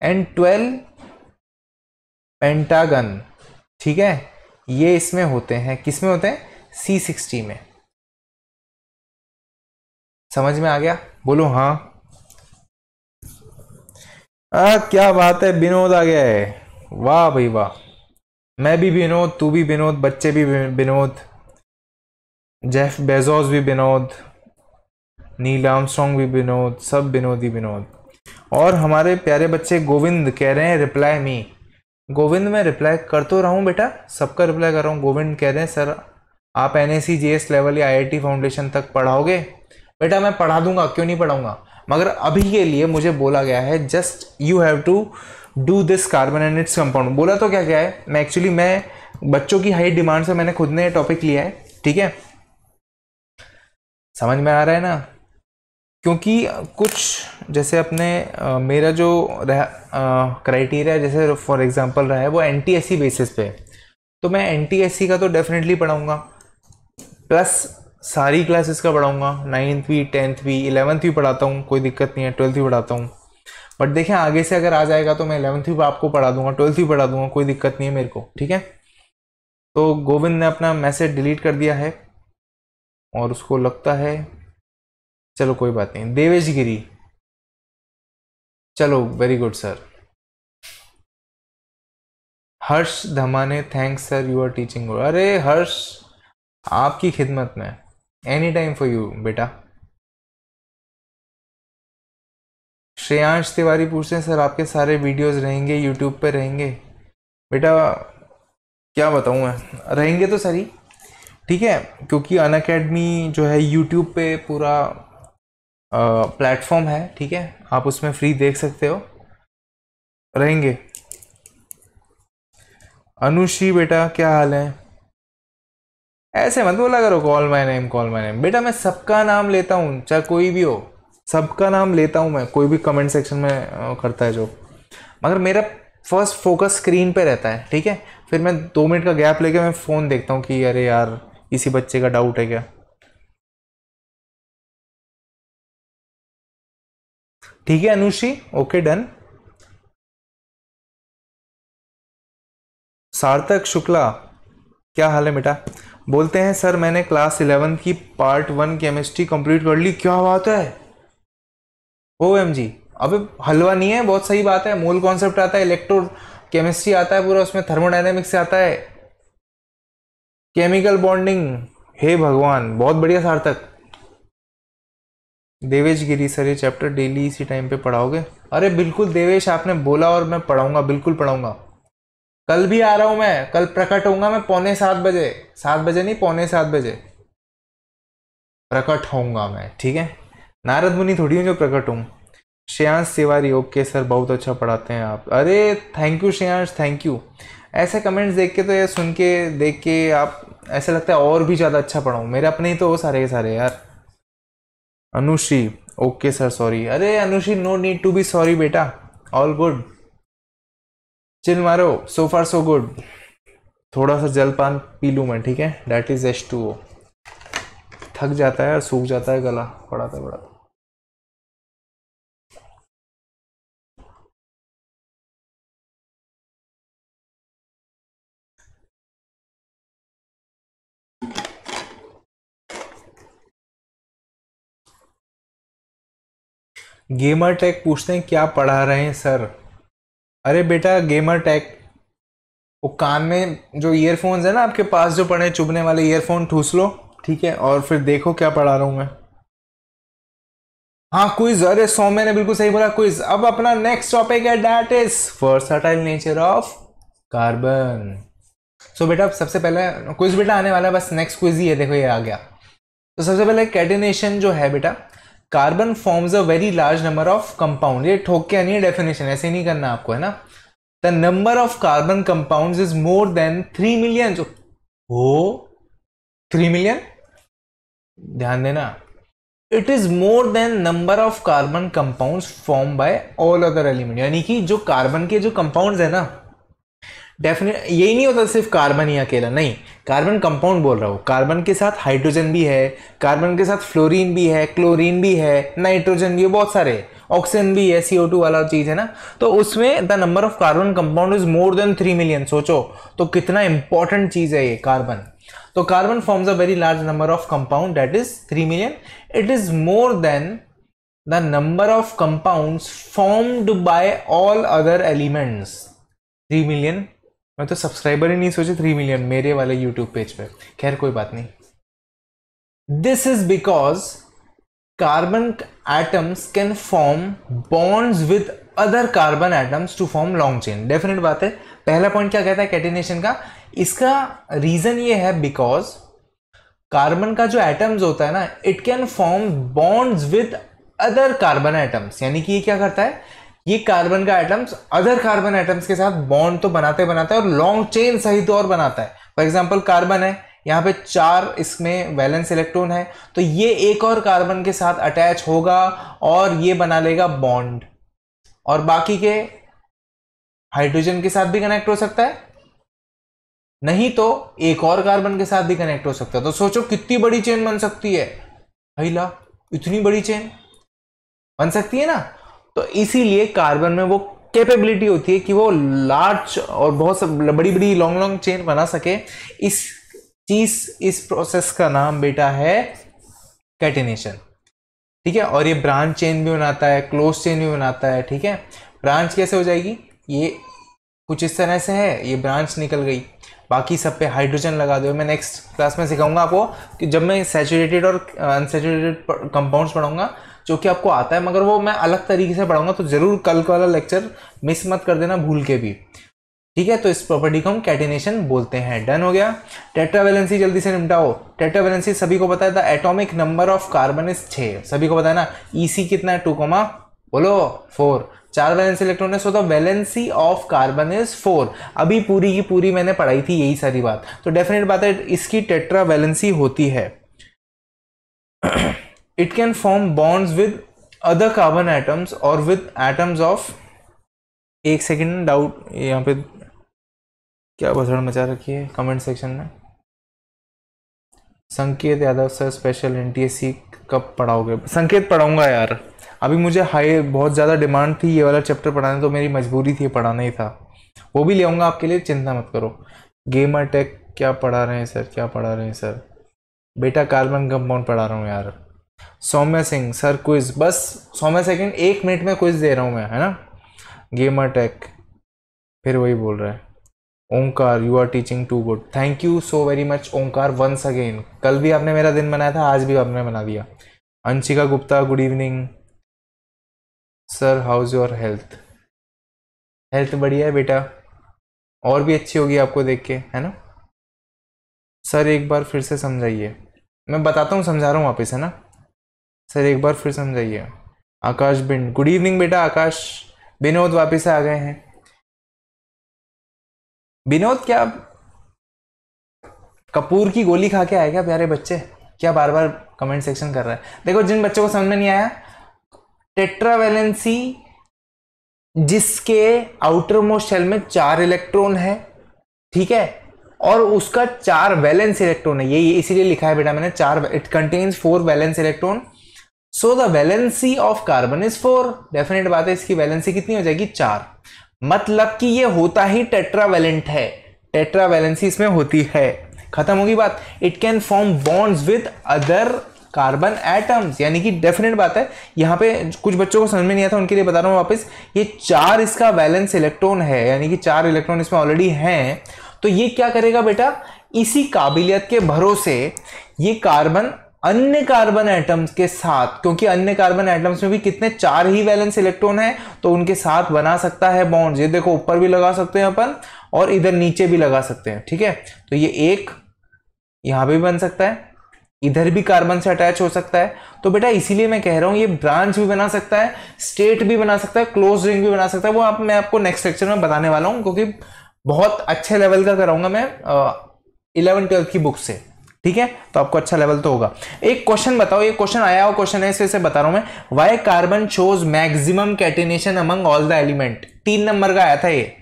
S3: and twelve
S2: pentagon ठीक है ये इसमें होते हैं किस में होते हैं सी सिक्सटी में समझ में आ गया बोलो हाँ आ, क्या बात है विनोद आ गया है
S3: वाह भाई वाह मैं भी विनोद तू भी विनोद बच्चे भी विनोद जेफ बेजोस भी विनोद नील आमसोंग भी विनोद सब विनोद ही विनोद और हमारे प्यारे बच्चे गोविंद कह रहे हैं रिप्लाई मी गोविंद मैं रिप्लाई कर तो रहा हूँ बेटा सबका रिप्लाई कर रहा हूँ गोविंद कह रहे हैं सर आप एन एस लेवल या आई आई टी फाउंडेशन तक पढ़ाओगे बेटा मैं पढ़ा दूंगा क्यों नहीं पढ़ाऊंगा मगर अभी के लिए मुझे बोला गया है just you have to do this carbon and its compound बोला तो क्या क्या है मैं एक्चुअली मैं बच्चों की हाई डिमांड से मैंने खुद ने टॉपिक लिया है ठीक है समझ में आ रहा है ना क्योंकि कुछ जैसे अपने आ, मेरा जो क्राइटेरिया जैसे फॉर एग्जांपल रहा है वो एन बेसिस पे तो मैं एन का तो डेफिनेटली पढ़ाऊँगा प्लस सारी क्लासेस का पढ़ाऊँगा नाइन्थ भी टेंथ भी इलेवंथ भी पढ़ाता हूँ कोई दिक्कत नहीं है ट्वेल्थ भी पढ़ाता हूँ बट देखें आगे से अगर आ जाएगा तो मैं इलेवंथ भी आपको पढ़ा दूंगा ट्वेल्थ भी पढ़ा दूंगा कोई दिक्कत नहीं है मेरे को ठीक है तो गोविंद ने अपना मैसेज डिलीट कर दिया
S2: है और उसको लगता है चलो कोई बात नहीं देवेश गिरी चलो very good sir Harsh Dhamane thanks sir you are teaching अरे हर्ष आपकी खिदमत में एनी टाइम फॉर यू बेटा श्रेयांश तिवारी पूछते हैं सर आपके सारे वीडियोस रहेंगे यूट्यूब पे रहेंगे
S3: बेटा क्या बताऊँ मैं रहेंगे तो सर ही ठीक है क्योंकि अन अकेडमी जो है यूट्यूब पे पूरा प्लेटफॉर्म है ठीक है आप उसमें फ्री देख सकते हो रहेंगे अनुश्री बेटा क्या हाल है ऐसे मत बोला करो call my name call my name बेटा मैं सबका नाम लेता हूँ चाहे कोई भी हो सबका नाम लेता हूँ मैं कोई भी कमेंट सेक्शन में करता है जो मगर मेरा फर्स्ट फोकस
S2: स्क्रीन पे रहता है ठीक है फिर मैं दो मिनट का गैप लेके मैं फ़ोन देखता हूँ कि अरे यार इसी
S1: बच्चे का डाउट है क्या ठीक है अनुषी ओके डन
S2: सार्थक शुक्ला क्या हाल है बेटा बोलते हैं सर
S3: मैंने क्लास इलेवन की पार्ट वन केमिस्ट्री कंप्लीट कर ली क्या बात है ओ एम जी अब हलवा नहीं है बहुत सही बात है मूल कॉन्सेप्ट आता है इलेक्ट्रो केमिस्ट्री आता है पूरा उसमें थर्मोडाइनमिक्स आता है केमिकल बॉन्डिंग हे भगवान बहुत बढ़िया सार्थक देवेश गिरी सर ये चैप्टर डेली इसी टाइम पे पढ़ाओगे अरे बिल्कुल देवेश आपने बोला और मैं पढ़ाऊंगा बिल्कुल पढ़ाऊंगा कल भी आ रहा हूँ मैं कल प्रकट होऊंगा मैं पौने सात बजे सात बजे नहीं पौने सात बजे प्रकट होऊंगा मैं ठीक है नारद मुनि थोड़ी हूँ जो प्रकट हूँ श्रेयांश तिवारी ओके सर बहुत अच्छा पढ़ाते हैं आप अरे thank you Shreyansh thank you ऐसे कमेंट्स देख के तो ये सुन के देख के आप ऐसा लगता है और भी ज़्यादा अच्छा पढ़ाऊँ मेरे अपने ही तो हो सारे के सारे यार अनुश्री ओके सर सॉरी अरे Anushi no need to be sorry बेटा ऑल गुड चिल मारो सो फार सो गुड थोड़ा सा जल पान पी लूँ मैं ठीक है that is H two O
S1: थक जाता है और सूख जाता है गला बड़ा था बड़ा
S2: गेमर टेक पूछते हैं क्या पढ़ा रहे हैं सर अरे बेटा गेमर टैग
S3: वो कान में जो ईयरफोन्स है ना आपके पास जो पड़े चुभने वाले ईयरफोन ठूस लो ठीक है और फिर देखो क्या पढ़ा रहा हूँ मैं हाँ क्विज अरे सौम्य ने बिल्कुल सही बोला क्विज अब अपना नेक्स्ट टॉपिक है that is versatile nature of carbon so बेटा सबसे पहले क्विज बेटा आने वाला है बस नेक्स्ट क्विज ही है देखो ये आ गया तो सबसे पहले कैटिनेशन जो है बेटा carbon forms a very large number of compound ये ठोक के आनी है डेफिनेशन ऐसे नहीं करना आपको है ना the number of carbon compound is more than three million हो थ्री मिलियन ध्यान देना it is more than number of carbon compound form by all other element यानी कि जो कार्बन के जो कंपाउंड है ना डेफिनेट यही नहीं होता सिर्फ कार्बन ही अकेला नहीं कार्बन कंपाउंड बोल रहा हूँ कार्बन के साथ हाइड्रोजन भी है कार्बन के साथ फ्लोरीन भी है क्लोरीन भी है नाइट्रोजन भी है बहुत सारे ऑक्सीजन भी है सी वाला चीज़ है ना तो उसमें the number of carbon compound is more than three million सोचो तो कितना इंपॉर्टेंट चीज़ है ये कार्बन तो carbon forms a very large number of compound that is three million it is more than the number of compound formed by all other elements three million मैं तो subscriber ही नहीं सोचे थ्री मिलियन मेरे वाले YouTube page पे खैर कोई बात नहीं this is because carbon atoms can form bonds with other carbon atoms to form long chain definite बात है पहला पॉइंट क्या कहता है कैटिनेशन का इसका रीज़न ये है बिकॉज कार्बन का जो एटम्स होता है ना it can form bonds with other carbon atoms यानी कि ये क्या करता है ये कार्बन का एटम्स अदर कार्बन एटम्स के साथ बॉन्ड तो बनाते बनाते और लॉन्ग चेन सहित तो और बनाता है फॉर एग्जाम्पल कार्बन है यहाँ पे चार इसमें वैलेंस इलेक्ट्रॉन है तो ये एक और कार्बन के साथ अटैच होगा और ये बना लेगा बॉन्ड और बाकी के हाइड्रोजन के साथ भी कनेक्ट हो सकता है नहीं तो एक और कार्बन के साथ भी कनेक्ट हो सकता है तो सोचो कितनी बड़ी चेन बन सकती है भैला इतनी बड़ी चेन बन सकती है ना तो इसीलिए कार्बन में वो कैपेबिलिटी होती है कि वो लार्ज और बहुत बड़ी बड़ी लॉन्ग लॉन्ग चेन बना सके इस चीज इस प्रोसेस का नाम बेटा है कैटिनेशन ठीक है और ये ब्रांच चेन भी बनाता है क्लोज चेन भी बनाता है ठीक है ब्रांच कैसे हो जाएगी ये कुछ इस तरह से है ये ब्रांच निकल गई बाकी सब पे हाइड्रोजन लगा दो मैं नेक्स्ट क्लास में सिखाऊंगा आपको कि जब मैं सेचुरेटेड और अनसेचुरेटेड कंपाउंड्स पढ़ाऊंगा जो कि आपको आता है मगर वो मैं अलग तरीके से पढ़ाऊंगा तो ज़रूर कल वाला लेक्चर मिस मत कर देना भूल के भी ठीक है तो इस प्रॉपर्टी को हम कैटिनेशन बोलते हैं डन हो गया टेट्रावेलेंसी जल्दी से निपटाओ टेट्रावेलेंसी सभी को बताया the atomic number of carbon is छः सभी को बताया ना ईसी e कितना है टू कोमा बोलो फोर चार वैलेंसी इलेक्ट्रॉन है so the valency of carbon is four अभी पूरी की पूरी मैंने पढ़ाई थी यही सारी बात तो डेफिनेट बात है इसकी टेट्रा वैलेंसी होती है it can form bonds with other carbon atoms और विद एटम्स ऑफ एक सेकेंड डाउट यहाँ पे क्या बसड़ मचा रखी है कमेंट सेक्शन में संकेत यादव सर स्पेशल सी कब पढ़ाओगे संकेत पढ़ाऊंगा यार अभी मुझे हाई बहुत ज़्यादा डिमांड थी ये वाला चैप्टर पढ़ाने तो मेरी मजबूरी थी पढ़ाना ही था वो भी ले आऊँगा आपके लिए चिंता मत करो गेमर टेक क्या पढ़ा रहे हैं सर क्या पढ़ा रहे हैं सर बेटा कार्बन कंपाउंड पढ़ा रहा हूँ यार सौम्या सिंह सर क्विज बस सौम्या सेकंड एक मिनट में क्विज दे रहा हूँ मैं है ना गेमर टेक फिर वही बोल रहा है Omkar you are teaching too good thank you so very much Omkar once again कल भी आपने मेरा दिन मनाया था आज भी आपने बना दिया Anshika Gupta good evening
S2: sir is your health health बढ़िया है बेटा और भी अच्छी होगी आपको देख के है ना सर एक बार फिर से समझाइए
S3: मैं बताता हूँ समझा रहा हूँ वापस है ना सर एक बार फिर समझाइए आकाश
S2: बिन गुड इवनिंग बेटा आकाश विनोद वापस आ गए हैं विनोद क्या कपूर की गोली खा के आए क्या प्यारे
S3: बच्चे क्या बार बार कमेंट सेक्शन कर रहा है देखो जिन बच्चों को समझ में नहीं आया टेट्रावेलेंसी जिसके आउटर मोस्ट शेल में चार इलेक्ट्रॉन है ठीक है और उसका चार वैलेंस इलेक्ट्रॉन है ये, ये इसीलिए लिखा है बेटा मैंने चार it contains four valence electron so the valency of carbon is four definite बात है इसकी वैलेंसी कितनी हो जाएगी चार मतलब कि ये होता ही टेट्रावेलेंट है टेट्रावेलेंसी इसमें होती है खत्म होगी बात it can form bonds with other carbon atoms यानी कि डेफिनेट बात है यहाँ पे कुछ बच्चों को समझ में नहीं आता उनके लिए बता रहा हूँ वापस ये चार इसका वैलेंस इलेक्ट्रॉन है यानी कि चार इलेक्ट्रॉन इसमें ऑलरेडी हैं तो ये क्या करेगा बेटा इसी काबिलियत के भरोसे ये कार्बन अन्य कार्बन एटम्स के साथ क्योंकि अन्य कार्बन एटम्स में भी कितने चार ही वैलेंस इलेक्ट्रॉन है तो उनके साथ बना सकता है बॉन्ड ये देखो ऊपर भी लगा सकते हैं अपन और इधर नीचे भी लगा सकते हैं ठीक है तो ये एक यहां भी बन सकता है इधर भी कार्बन से अटैच हो सकता है तो बेटा इसीलिए मैं कह रहा हूं ये ब्रांच भी बना सकता है स्टेट भी बना सकता है क्लोज रिंग भी बना सकता है वो आप मैं आपको नेक्स्ट सेक्शन में बताने वाला हूं क्योंकि बहुत अच्छे लेवल का कराऊंगा मैं इलेवन ट्वेल्थ की बुक से ठीक है तो आपको अच्छा लेवल तो होगा एक क्वेश्चन बताओ ये क्वेश्चन आया हुआ क्वेश्चन है इसे बता रहा हूं मैं why carbon shows maximum catenation among all the element तीन नंबर का आया था ये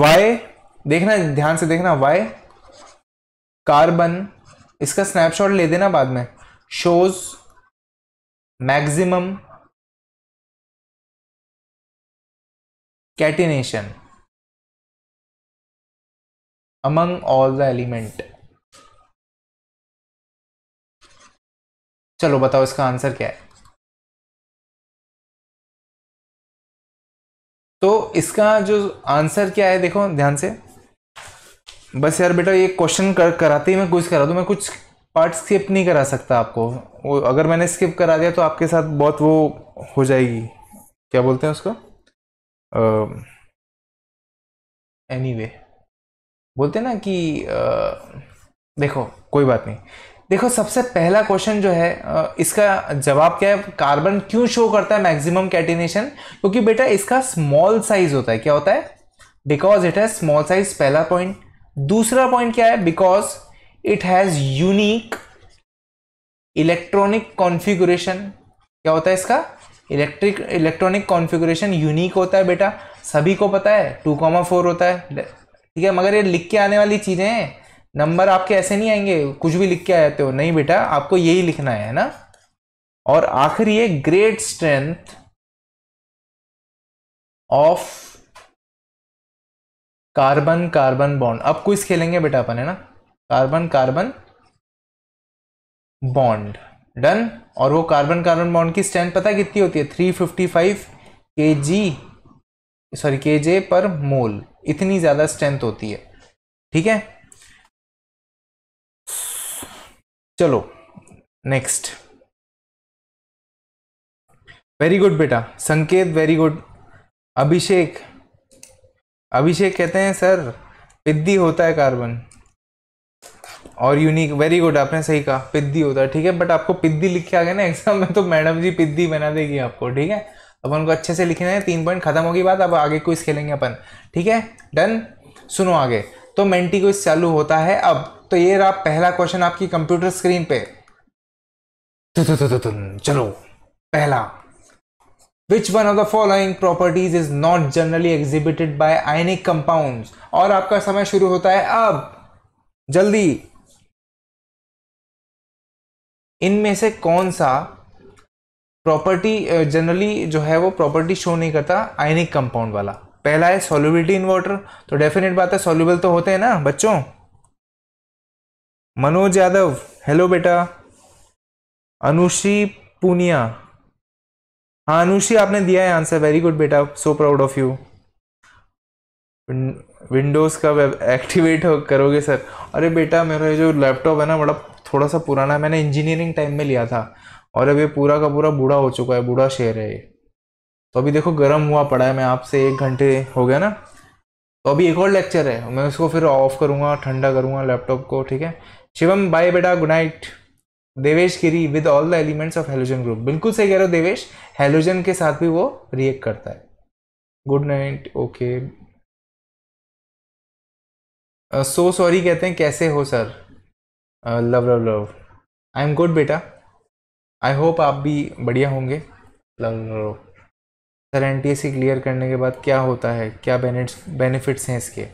S3: वाई देखना ध्यान से देखना वाई
S1: कार्बन इसका स्नैपशॉट ले देना बाद में shows maximum catenation among all the element चलो बताओ इसका आंसर क्या है
S2: तो इसका जो आंसर क्या है देखो ध्यान से बस यार बेटा
S3: ये क्वेश्चन कर कराते ही मैं कुछ करा दूं मैं कुछ पार्ट स्किप नहीं करा सकता आपको वो अगर
S2: मैंने स्किप करा दिया तो आपके साथ बहुत वो हो जाएगी क्या बोलते हैं उसको एनी uh, anyway. बोलते ना कि
S3: देखो कोई बात नहीं देखो सबसे पहला क्वेश्चन जो है इसका जवाब क्या है कार्बन क्यों शो करता है मैक्सिमम कैटिनेशन क्योंकि बेटा इसका स्मॉल साइज होता है क्या होता है because it has small size पहला पॉइंट दूसरा पॉइंट क्या है because it has unique electronic configuration क्या होता है इसका इलेक्ट्रिक इलेक्ट्रॉनिक कॉन्फिगुरेशन यूनिक होता है बेटा सभी को पता है टू कॉमा फोर होता है ठीक है मगर ये लिख के आने वाली चीज़ें हैं नंबर आपके ऐसे नहीं आएंगे कुछ भी लिख के आ जाते हो नहीं बेटा आपको यही लिखना है ना
S2: और आखिर ये great strength of carbon carbon bond अब कुछ खेलेंगे बेटा अपन है ना कार्बन कार्बन बॉन्ड डन
S3: और वो कार्बन कार्बन बॉन्ड की स्ट्रेंथ पता कितनी होती है 355 फिफ्टी फाइव के जी
S2: सॉरी के जे पर मोल इतनी ज़्यादा स्ट्रेंथ होती है ठीक है
S1: चलो नेक्स्ट वेरी गुड बेटा संकेत वेरी गुड
S3: अभिषेक अभिषेक कहते हैं सर पिद्दी होता है कार्बन और यूनिक वेरी गुड आपने सही कहा पिद्दी होता है ठीक है बट आपको पिद्दी लिख के आ गया ना एग्जाम में तो मैडम जी पिद्दी बना देगी आपको ठीक है अपन को अच्छे से लिखना है तीन पॉइंट खत्म होगी बात अब आगे क्विज खेलेंगे अपन ठीक है डन सुनो आगे तो मेंटी क्विज चालू होता है अब तो ये रहा पहला क्वेश्चन आपकी कंप्यूटर स्क्रीन पे चलो पहला which one of the following properties is not generally exhibited by ionic compound और आपका समय शुरू होता है अब
S2: जल्दी इनमें से कौन सा प्रॉपर्टी जनरली uh, जो है वो प्रॉपर्टी शो नहीं करता आयनिक कंपाउंड
S3: वाला पहला है सॉल्युबिलिटी इन वाटर तो डेफिनेट बात है सॉल्युबल तो होते हैं ना बच्चों
S2: मनोज यादव हेलो बेटा अनुषी पूनिया हाँ अनुषी आपने दिया है आंसर वेरी गुड बेटा so proud of
S3: you windows का एक्टिवेट हो करोगे सर अरे बेटा मेरा जो लैपटॉप है ना बड़ा थोड़ा सा पुराना है मैंने इंजीनियरिंग टाइम में लिया था और अब ये पूरा का पूरा बूढ़ा हो चुका है बूढ़ा शेर है ये तो अभी देखो गर्म हुआ पड़ा है मैं आपसे एक घंटे हो गया ना तो अभी एक और लेक्चर है मैं उसको फिर ऑफ करूँगा ठंडा करूँगा लैपटॉप को ठीक है शिवम बाय बेटा good night Devesh Giri with all the elements
S2: of halogen group बिल्कुल सही कह रहे हो देवेश हेलोजन के साथ भी वो रिएक्ट करता है good night okay so sorry कहते हैं कैसे हो sir love love love I am good बेटा आई
S3: होप आप भी बढ़िया होंगे सर एन टी क्लियर करने के बाद क्या होता है क्या बेनिफिट्स हैं इसके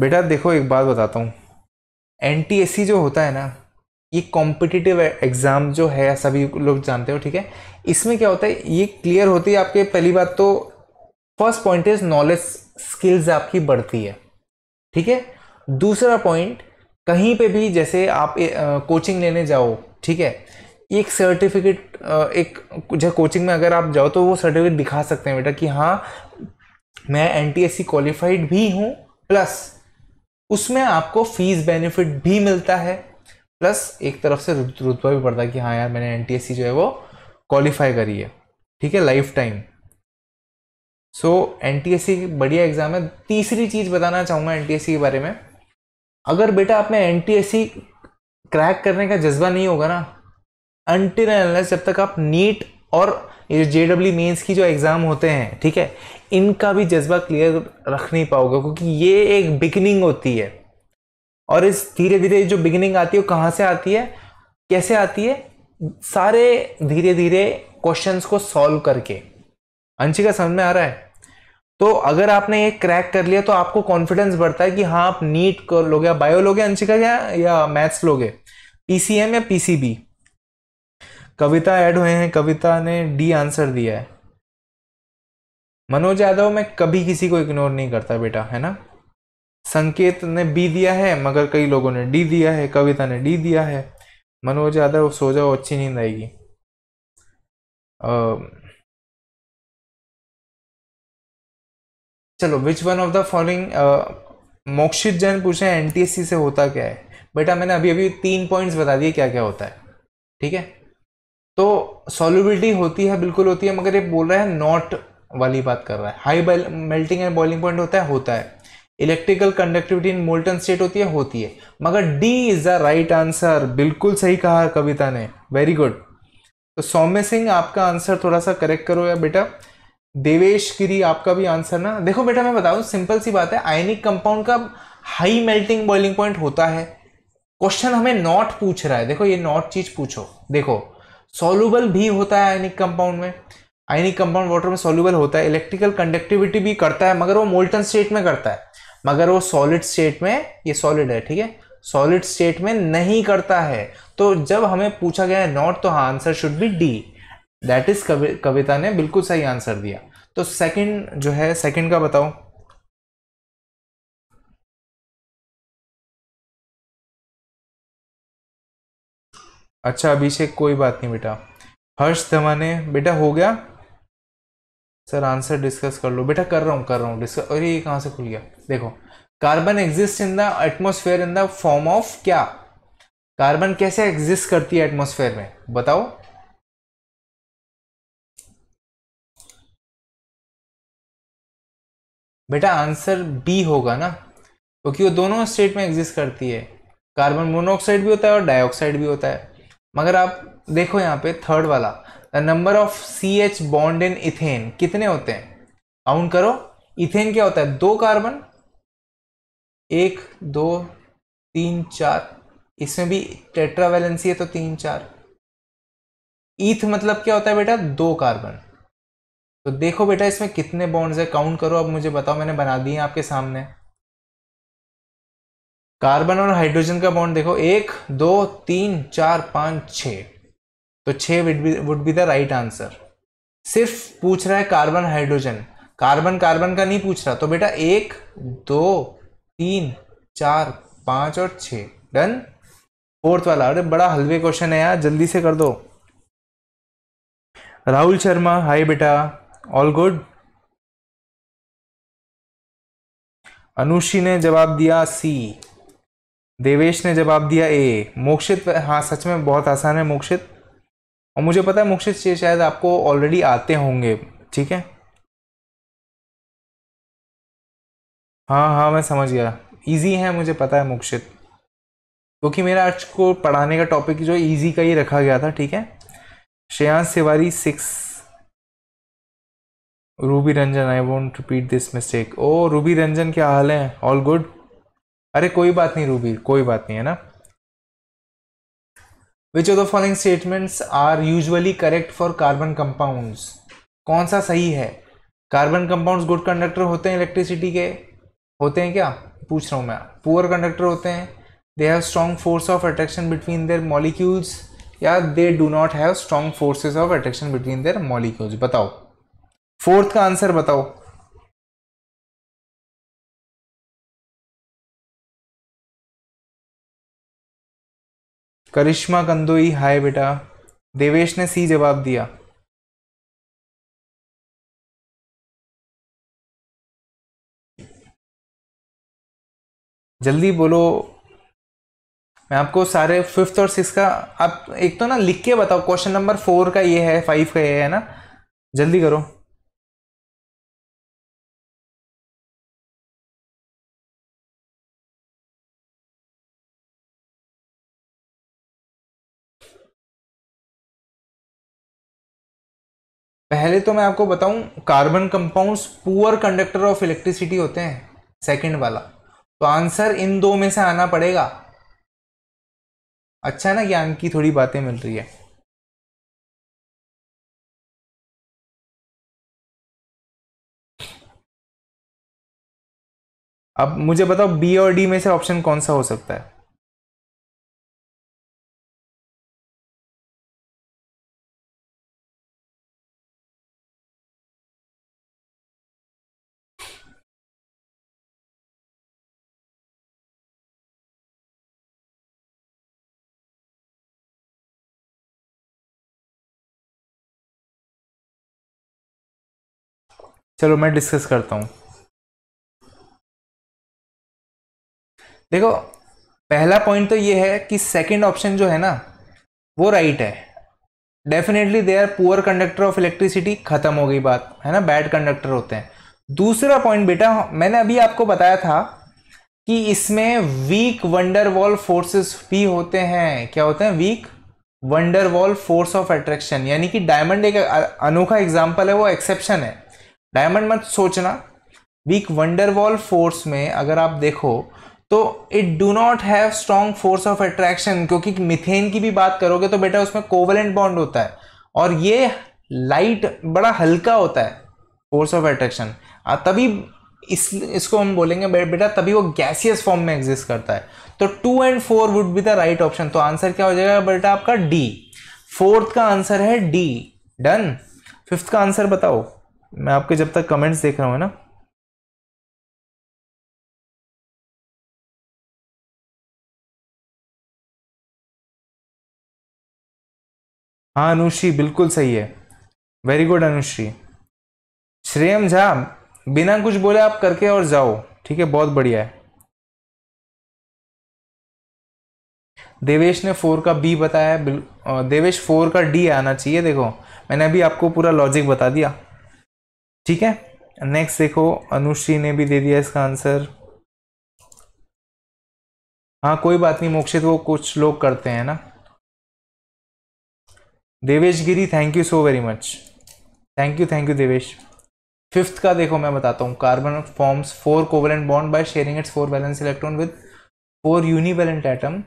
S3: बेटा देखो एक बात बताता हूँ एन टी जो होता है ना ये कॉम्पिटिटिव एग्ज़ाम जो है सभी लोग जानते हो ठीक है इसमें क्या होता है ये क्लियर होती है आपके पहली बात तो first point is knowledge skills आपकी बढ़ती है ठीक है दूसरा पॉइंट कहीं पे भी जैसे आप कोचिंग लेने जाओ ठीक है एक सर्टिफिकेट एक जो कोचिंग में अगर आप जाओ तो वो सर्टिफिकेट दिखा सकते हैं बेटा कि हाँ मैं N T S C qualified भी हूँ प्लस उसमें आपको फीस बेनिफिट भी मिलता है प्लस एक तरफ से रुतबा भी पड़ता है कि हाँ यार मैंने एन टी एस सी जो है वो क्वालिफाई करी है ठीक है life time so N T S C बढ़िया एग्ज़ाम है तीसरी चीज़ बताना चाहूंगा एन टी एस सी के बारे में अगर बेटा आपने N T S C crack करने का जज्बा नहीं होगा ना अनटिल अनलेस जब तक आप नीट और जे डब्ल्यू मेन्स की जो एग्ज़ाम होते हैं ठीक है इनका भी जज्बा क्लियर रख नहीं पाओगे क्योंकि ये एक बिगिनिंग होती है और इस धीरे धीरे जो बिगिनिंग आती है वो कहाँ से आती है कैसे आती है सारे धीरे धीरे क्वेश्चंस को सॉल्व करके अंशिका समझ में आ रहा है तो अगर आपने ये क्रैक कर लिया तो आपको कॉन्फिडेंस बढ़ता है कि हाँ आप नीट कर लोगे बायो लोगे अंशिका या, या मैथ्स लोगे पी या पी कविता ऐड हुए हैं कविता ने डी आंसर दिया है मनोज यादव मैं कभी किसी को इग्नोर नहीं करता बेटा है ना संकेत ने बी दिया है मगर कई
S2: लोगों ने डी दिया है कविता ने डी दिया है मनोज यादव सो जाओ अच्छी नींद आएगी
S1: चलो which one of the following Mokshit Jain पूछे एनटीएससी से होता
S3: क्या है बेटा मैंने अभी अभी तीन पॉइंट्स बता दिए क्या क्या होता है ठीक है तो सॉल्युबिलिटी होती है बिल्कुल होती है मगर ये बोल रहा है नॉट वाली बात कर रहा है high melting and boiling point होता है होता है electrical conductivity in molten state होती है होती है मगर D is the right answer बिल्कुल सही कहा कविता ने वेरी गुड तो सौम्य सिंह आपका आंसर थोड़ा सा करेक्ट करो या बेटा देवेश गिरी आपका भी आंसर ना देखो बेटा मैं बताऊँ सिंपल सी बात है आयनिक कंपाउंड का हाई मेल्टिंग बॉइलिंग पॉइंट होता है क्वेश्चन हमें नॉट पूछ रहा है देखो ये नॉट चीज पूछो देखो सोल्यूबल भी होता है आयनिक कंपाउंड में आयनिक कंपाउंड वाटर में सोल्यूबल होता है इलेक्ट्रिकल कंडक्टिविटी भी करता है मगर वो मोल्टन स्टेट में करता है मगर वो सॉलिड स्टेट में ये सॉलिड है ठीक है सॉलिड स्टेट में नहीं करता है तो जब हमें पूछा गया है नॉट तो हाँ answer should be
S2: D that is Kavita ने बिल्कुल सही आंसर दिया तो सेकंड जो है सेकंड
S1: का बताओ अच्छा अभिषेक कोई बात नहीं बेटा
S2: हर्ष धमाने बेटा हो गया सर आंसर डिस्कस कर लो बेटा कर रहा
S3: हूँ कर रहा हूँ डिस्कस अरे ये कहाँ से खुल गया देखो carbon exist in the atmosphere in the form
S1: of क्या कार्बन कैसे एग्जिस्ट करती है एटमोसफेयर में बताओ बेटा आंसर बी होगा ना क्योंकि तो वो दोनों स्टेट में एग्जिस्ट करती है
S3: कार्बन मोनोऑक्साइड भी होता है और डाइऑक्साइड भी होता है मगर आप देखो यहाँ पे थर्ड वाला the number of C H bond in ethane कितने होते हैं काउंट करो
S2: इथेन क्या होता है दो कार्बन एक दो तीन चार इसमें भी टेट्रा वैलेंसी है तो तीन चार
S3: ईथ मतलब क्या होता है बेटा दो कार्बन तो देखो बेटा इसमें कितने बॉन्ड्स है काउंट करो अब मुझे बताओ मैंने बना दिए आपके सामने कार्बन और हाइड्रोजन का बॉन्ड देखो एक दो तीन चार पाँच छ तो छ would be the right answer सिर्फ पूछ रहा है कार्बन हाइड्रोजन कार्बन कार्बन का नहीं पूछ रहा तो बेटा एक दो तीन चार पाँच और छ
S2: डन फोर्थ वाला अरे बड़ा हलवे क्वेश्चन है यार जल्दी से कर दो राहुल शर्मा हाय बेटा ऑल गुड अनुषी ने जवाब दिया सी
S3: देवेश ने जवाब दिया ए मोक्षित हाँ सच में बहुत आसान है मोक्षित और मुझे पता
S2: है मोक्षित से शायद आपको ऑलरेडी आते होंगे ठीक है हाँ हाँ मैं समझ गया इजी है मुझे पता है मोक्षित
S3: क्योंकि तो मेरा आज को पढ़ाने का टॉपिक जो इजी का ही रखा गया था ठीक है Shreyansh Tiwari six Ruby Ranjan I won't repeat this mistake ओ रूबी रंजन क्या हाल है ऑल गुड अरे कोई बात नहीं रूबी कोई बात नहीं है ना which of the following statements are usually correct for carbon compound कौन सा सही है कार्बन कंपाउंड गुड कंडक्टर होते हैं इलेक्ट्रिसिटी के होते हैं क्या पूछ रहा हूँ मैं पुअर कंडक्टर होते हैं they have strong force of attraction between their molecules या they do not have strong
S1: forces of attraction between their molecules बताओ फोर्थ का आंसर बताओ करिश्मा कंदोई हाय बेटा देवेश ने सी जवाब दिया जल्दी बोलो
S2: मैं आपको सारे फिफ्थ और सिक्स का आप एक तो ना लिख के बताओ क्वेश्चन नंबर फोर
S1: का ये है फाइव का ये है ना जल्दी करो पहले तो मैं आपको बताऊं carbon compounds poor conductor
S3: of electricity होते हैं सेकंड वाला तो आंसर इन दो में से आना पड़ेगा
S1: अच्छा ना ज्ञान की थोड़ी बातें मिल रही है अब मुझे बताओ बी और डी में से ऑप्शन कौन सा हो सकता है चलो मैं डिस्कस करता हूँ देखो पहला
S2: पॉइंट तो ये है कि सेकंड ऑप्शन जो है ना वो राइट है definitely
S3: they are poor conductor of electricity खत्म हो गई बात है ना बैड कंडक्टर होते हैं दूसरा पॉइंट बेटा मैंने अभी आपको बताया था कि इसमें वीक वंडर वॉल फोर्सेस भी होते हैं क्या होते हैं weak van der wall force of attraction यानी कि डायमंड एक अनोखा एग्जाम्पल है वो एक्सेप्शन है डायमंड मत सोचना वीक वंडरवॉल फोर्स में अगर आप देखो तो it do not have strong force of attraction क्योंकि मिथेन की भी बात करोगे तो बेटा उसमें कोवलेंट बॉन्ड होता है और ये लाइट बड़ा हल्का होता है फोर्स ऑफ अट्रैक्शन तभी इस इसको हम बोलेंगे बेटा तभी वो गैसियस फॉर्म में एग्जिस्ट करता है तो two and four would be the right option तो आंसर क्या हो जाएगा बेटा आपका डी फोर्थ का आंसर है
S1: डी डन फिफ्थ का आंसर बताओ मैं आपके जब तक कमेंट्स देख रहा हूँ ना हाँ अनुश्री बिल्कुल सही है वेरी गुड अनुश्री श्रेयम झा बिना कुछ
S2: बोले आप करके और जाओ ठीक है बहुत बढ़िया है देवेश ने फोर का बी बताया देवेश फोर का डी आना चाहिए
S3: देखो मैंने अभी आपको पूरा लॉजिक बता दिया ठीक है नेक्स्ट देखो
S2: अनुश्री ने भी दे दिया इसका आंसर हाँ कोई बात नहीं मोक्षित वो कुछ लोग करते हैं ना Devesh Giri
S3: thank you so very much thank you thank you Devesh fifth का देखो मैं बताता हूँ carbon forms four covalent bond by sharing its four valence electron with four univalent atom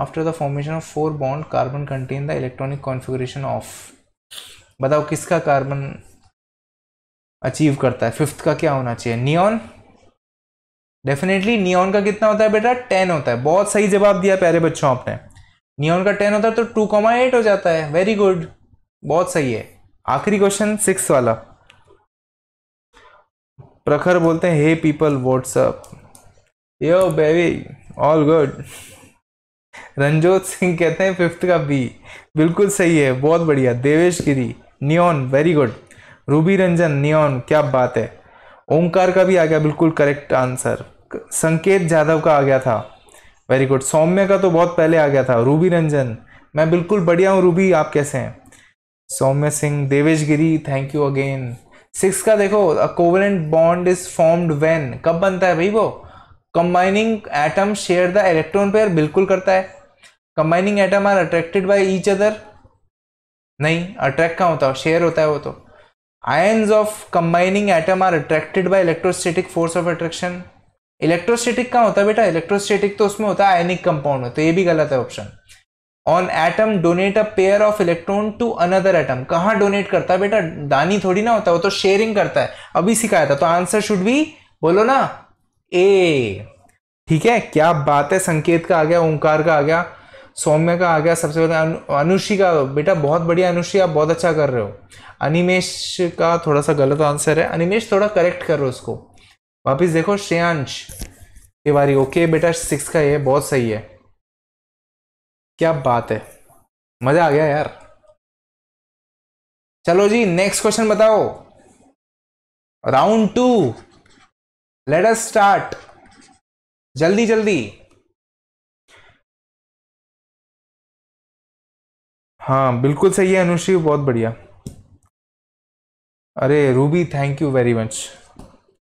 S3: after the formation of four bond carbon contain the electronic configuration of बताओ किसका carbon achieve करता है fifth का क्या होना चाहिए नियॉन डेफिनेटली नियॉन का कितना होता है बेटा टेन होता है बहुत सही जवाब दिया प्यारे बच्चों आपने नियॉन का टेन होता है तो टू कॉमा एट हो जाता है वेरी गुड बहुत सही है आखिरी क्वेश्चन सिक्स वाला प्रखर बोलते हैं hey people what's up yo baby all good Ranjot Singh कहते हैं फिफ्थ का बी बिल्कुल सही है बहुत बढ़िया Devesh Giri neon very good Ruby Ranjan neon क्या बात है ओंकार का भी आ गया बिल्कुल करेक्ट आंसर संकेत जाधव का आ गया था वेरी गुड सौम्य का तो बहुत पहले आ गया था रूबी रंजन मैं बिल्कुल बढ़िया हूँ रूबी आप कैसे हैं Saumya Singh Devesh Giri thank you again six का देखो a covalent bond is formed when कब बनता है भाई वो combining atom share the electron pair बिल्कुल करता है combining atom are attracted by each other नहीं अट्रैक्ट कहाँ होता है शेयर होता है वो तो ions of combining atom are attracted by electrostatic force of attraction electrostatic कहाँ होता है बेटा इलेक्ट्रोस्टेटिक तो उसमें होता है आयनिक कंपाउंड में तो ये भी गलत है option on atom donate a pair of electron to another atom कहाँ डोनेट करता है बेटा दानी थोड़ी ना होता है वो तो शेयरिंग करता है अभी सिखाया था तो आंसर शुड भी बोलो ना ए ठीक है क्या बात है संकेत का आ गया ओंकार का आ गया सौम्य का आ गया सबसे पहले अनुषी का बेटा बहुत बढ़िया अनुषी आप बहुत अच्छा कर रहे हो अनिमेश का थोड़ा सा गलत आंसर है अनिमेश थोड़ा करेक्ट करो उसको
S2: वापिस देखो श्रेयांश तिवारी ओके बेटा सिक्स का ये बहुत सही है क्या बात है मजा आ गया यार चलो जी नेक्स्ट क्वेश्चन बताओ round two
S1: let us start जल्दी जल्दी हाँ बिल्कुल सही है अनुश्री बहुत
S2: बढ़िया अरे Ruby thank you very much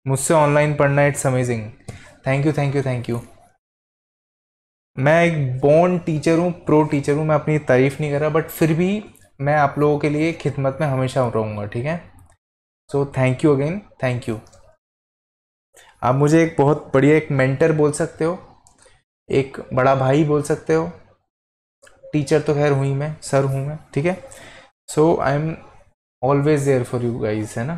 S3: मुझसे ऑनलाइन पढ़ना it's amazing thank you thank you thank you मैं एक बॉन्ड टीचर हूँ प्रो टीचर हूँ मैं अपनी तारीफ़ नहीं कर रहा बट फिर भी मैं आप लोगों के लिए खिदमत में हमेशा रहूँगा ठीक है so thank you again thank you आप मुझे एक बहुत बढ़िया एक मेंटर बोल सकते हो एक बड़ा भाई बोल सकते हो टीचर तो खैर हुई मैं सर हूँ मैं ठीक है so I am always there for you guys है ना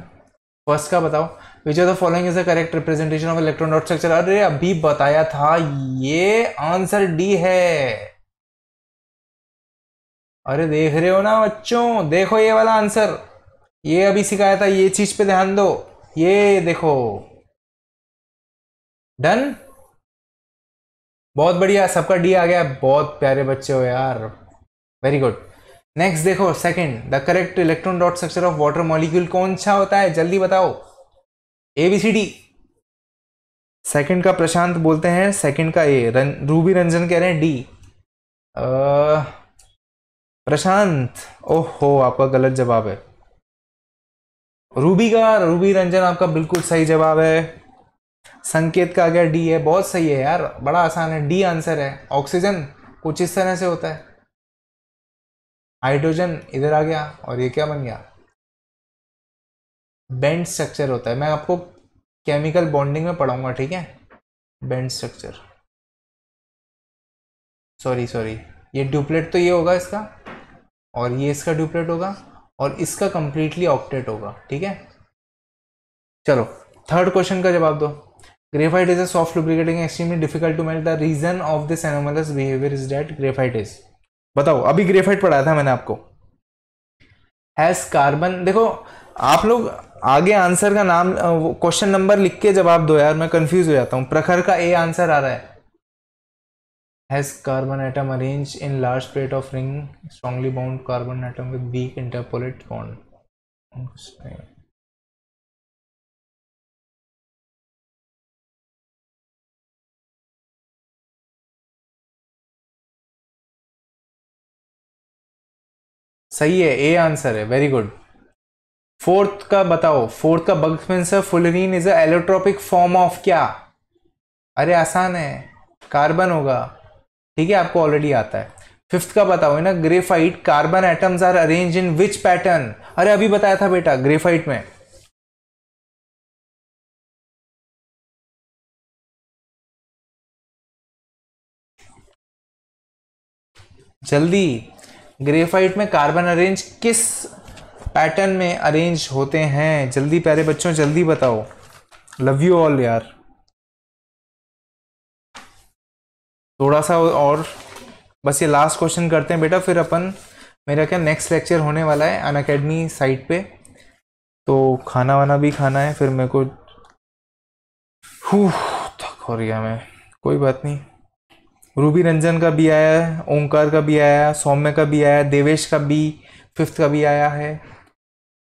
S3: फर्स्ट का बताओ which are the following is the correct representation of electron dot structure अरे अभी बताया था ये आंसर डी है अरे देख रहे हो ना बच्चों देखो ये
S2: वाला आंसर ये अभी सिखाया था ये चीज पे ध्यान दो ये देखो डन बहुत बढ़िया सबका डी आ गया बहुत प्यारे बच्चे हो यार वेरी गुड नेक्स्ट देखो second the correct
S3: electron dot structure of water molecule कौन सा होता है जल्दी बताओ एबीसीडी सेकंड का प्रशांत बोलते हैं सेकंड का ए रन, रूबी रंजन कह रहे हैं डी प्रशांत ओहो आपका गलत जवाब है रूबी का रूबी रंजन आपका बिल्कुल सही जवाब है संकेत का आ गया डी है बहुत सही है यार बड़ा आसान है डी आंसर है ऑक्सीजन
S2: कुछ इस तरह से होता है हाइड्रोजन इधर आ गया और ये क्या बन गया बेंड स्ट्रक्चर होता है मैं आपको केमिकल बॉन्डिंग में पढ़ाऊंगा ठीक है बेंड स्ट्रक्चर सॉरी सॉरी ये डुप्लेट तो ये होगा इसका और ये इसका डुप्लेट होगा
S3: और इसका कंप्लीटली ऑक्टेट होगा ठीक है चलो थर्ड क्वेश्चन का जवाब दो graphite is a soft lubricating extremely difficult to melt the reason of this anomalous behaviour is that graphite is बताओ अभी ग्रेफाइट पढ़ाया था मैंने आपको हैज कार्बन देखो आप लोग आगे आंसर का नाम क्वेश्चन नंबर लिख के जवाब दो यार मैं कंफ्यूज हो जाता हूँ प्रखर का ए आंसर आ रहा है has
S2: carbon atom arrange in large plate of ring strongly bound carbon atom with weak interpolate
S1: bond सही है ए आंसर है
S2: वेरी गुड फोर्थ का बताओ फोर्थ का buckminsterfullerene is a
S3: form of क्या अरे आसान है कार्बन होगा ठीक है आपको ऑलरेडी आता है फिफ्थ का बताओ ना graphite carbon atoms are arrange in which pattern
S1: अरे अभी बताया था बेटा ग्रेफाइट में जल्दी ग्रेफाइट में कार्बन अरेंज किस
S3: पैटर्न में अरेंज होते हैं जल्दी प्यारे बच्चों जल्दी बताओ लव यू ऑल यार थोड़ा सा और बस ये लास्ट क्वेश्चन करते हैं बेटा फिर अपन मेरा क्या नेक्स्ट लेक्चर होने वाला है अन अकेडमी साइट पे तो खाना वाना भी खाना है फिर मेरे को थक हो रही है मैं कोई बात नहीं रूबी रंजन का भी आया है ओंकार का भी आया है सौम्य का भी आया है देवेश का भी फिफ्थ का भी आया है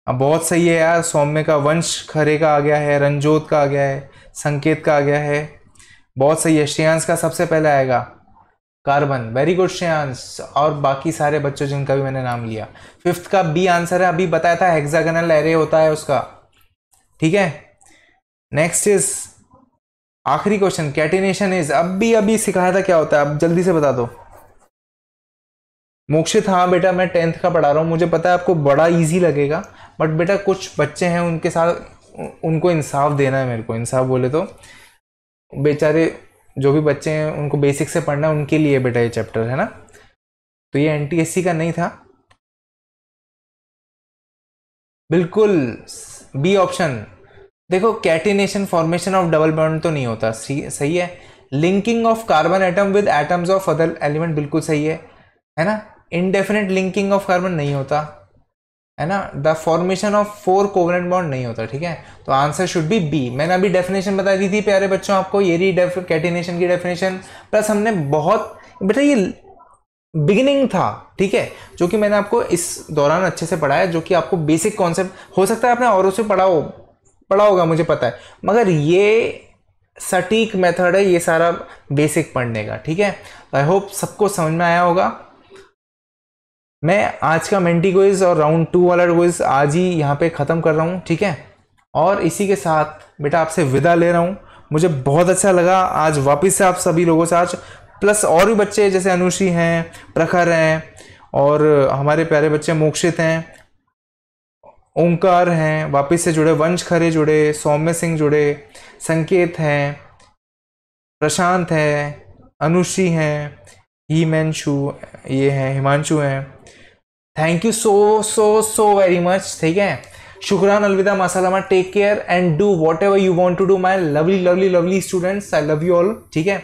S3: अब बहुत सही है यार सौम्य का वंश खरे का आ गया है रंजोत का आ गया है संकेत का आ गया है बहुत सही है श्रेयांश का सबसे पहले आएगा कार्बन वेरी गुड श्रेयांश और बाकी सारे बच्चों जिनका भी मैंने नाम लिया फिफ्थ का बी आंसर है अभी बताया था हेक्सागनल एरे होता है उसका ठीक है नेक्स्ट इज आखिरी क्वेश्चन कैटिनेशन इज अब भी अभी सिखाया था क्या होता है अब जल्दी से बता दो मोक्षित हाँ बेटा मैं टेंथ का पढ़ा रहा हूँ मुझे पता है आपको बड़ा इजी लगेगा बट बेटा कुछ बच्चे हैं उनके साथ उनको इंसाफ देना है मेरे को इंसाफ बोले तो बेचारे जो भी बच्चे हैं उनको बेसिक से पढ़ना है उनके लिए
S2: बेटा ये चैप्टर है ना तो ये एन का नहीं था बिल्कुल बी ऑप्शन देखो catenation
S3: formation of double bond तो नहीं होता सही है linking of carbon atom with atoms of other element बिल्कुल सही है है ना इनडेफिनेट लिंकिंग ऑफ कार्बन नहीं होता है ना the formation of four covalent bond नहीं होता ठीक है तो आंसर शुड बी बी मैंने अभी डेफिनेशन बता दी थी प्यारे बच्चों आपको ये रही कैटिनेशन की डेफिनेशन प्लस हमने बहुत बेटा ये बिगिनिंग था ठीक है जो कि मैंने आपको इस दौरान अच्छे से पढ़ाया जो कि आपको बेसिक कॉन्सेप्ट हो सकता है आपने औरों से पढ़ा हो पढ़ा होगा मुझे पता है मगर ये सटीक मेथड है ये सारा बेसिक पढ़ने का ठीक है आई होप सबको समझ में आया होगा मैं आज का मेंटी क्विज और राउंड टू वाला क्विज आज ही यहाँ पे ख़त्म कर रहा हूँ ठीक है और इसी के साथ बेटा आपसे विदा ले रहा हूँ मुझे बहुत अच्छा लगा आज वापस से आप सभी लोगों से आज प्लस और भी बच्चे जैसे अनुषी हैं प्रखर हैं और हमारे प्यारे बच्चे मोक्षित हैं ओंकार हैं वापिस से जुड़े वंश खरे जुड़े सौम्य सिंह जुड़े संकेत हैं प्रशांत हैं अनुषी हैं ही मैन शू ये हैं हिमांशु हैं thank you so so so very much ठीक है शुक्रान अलविदा मासालामा take care and do whatever you want to do my lovely lovely lovely students I love you all ठीक है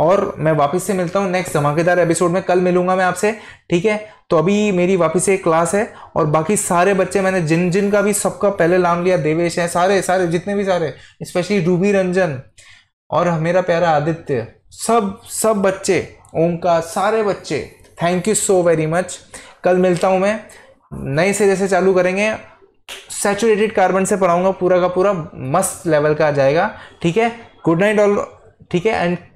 S3: और मैं वापस से मिलता हूँ नेक्स्ट धमाकेदार एपिसोड में कल मिलूंगा मैं आपसे ठीक है तो अभी मेरी वापस से क्लास है और बाकी सारे बच्चे मैंने जिन जिन का भी सबका पहले नाम लिया देवेश है सारे सारे जितने भी सारे स्पेशली रूबी रंजन और मेरा प्यारा आदित्य सब सब बच्चे ओंका सारे बच्चे thank you so very much कल मिलता हूँ मैं नए से जैसे चालू करेंगे सेचुरेटेड कार्बन से पढ़ाऊँगा पूरा का पूरा मस्त लेवल का आ जाएगा ठीक है गुड नाइट ऑल ठीक है एंड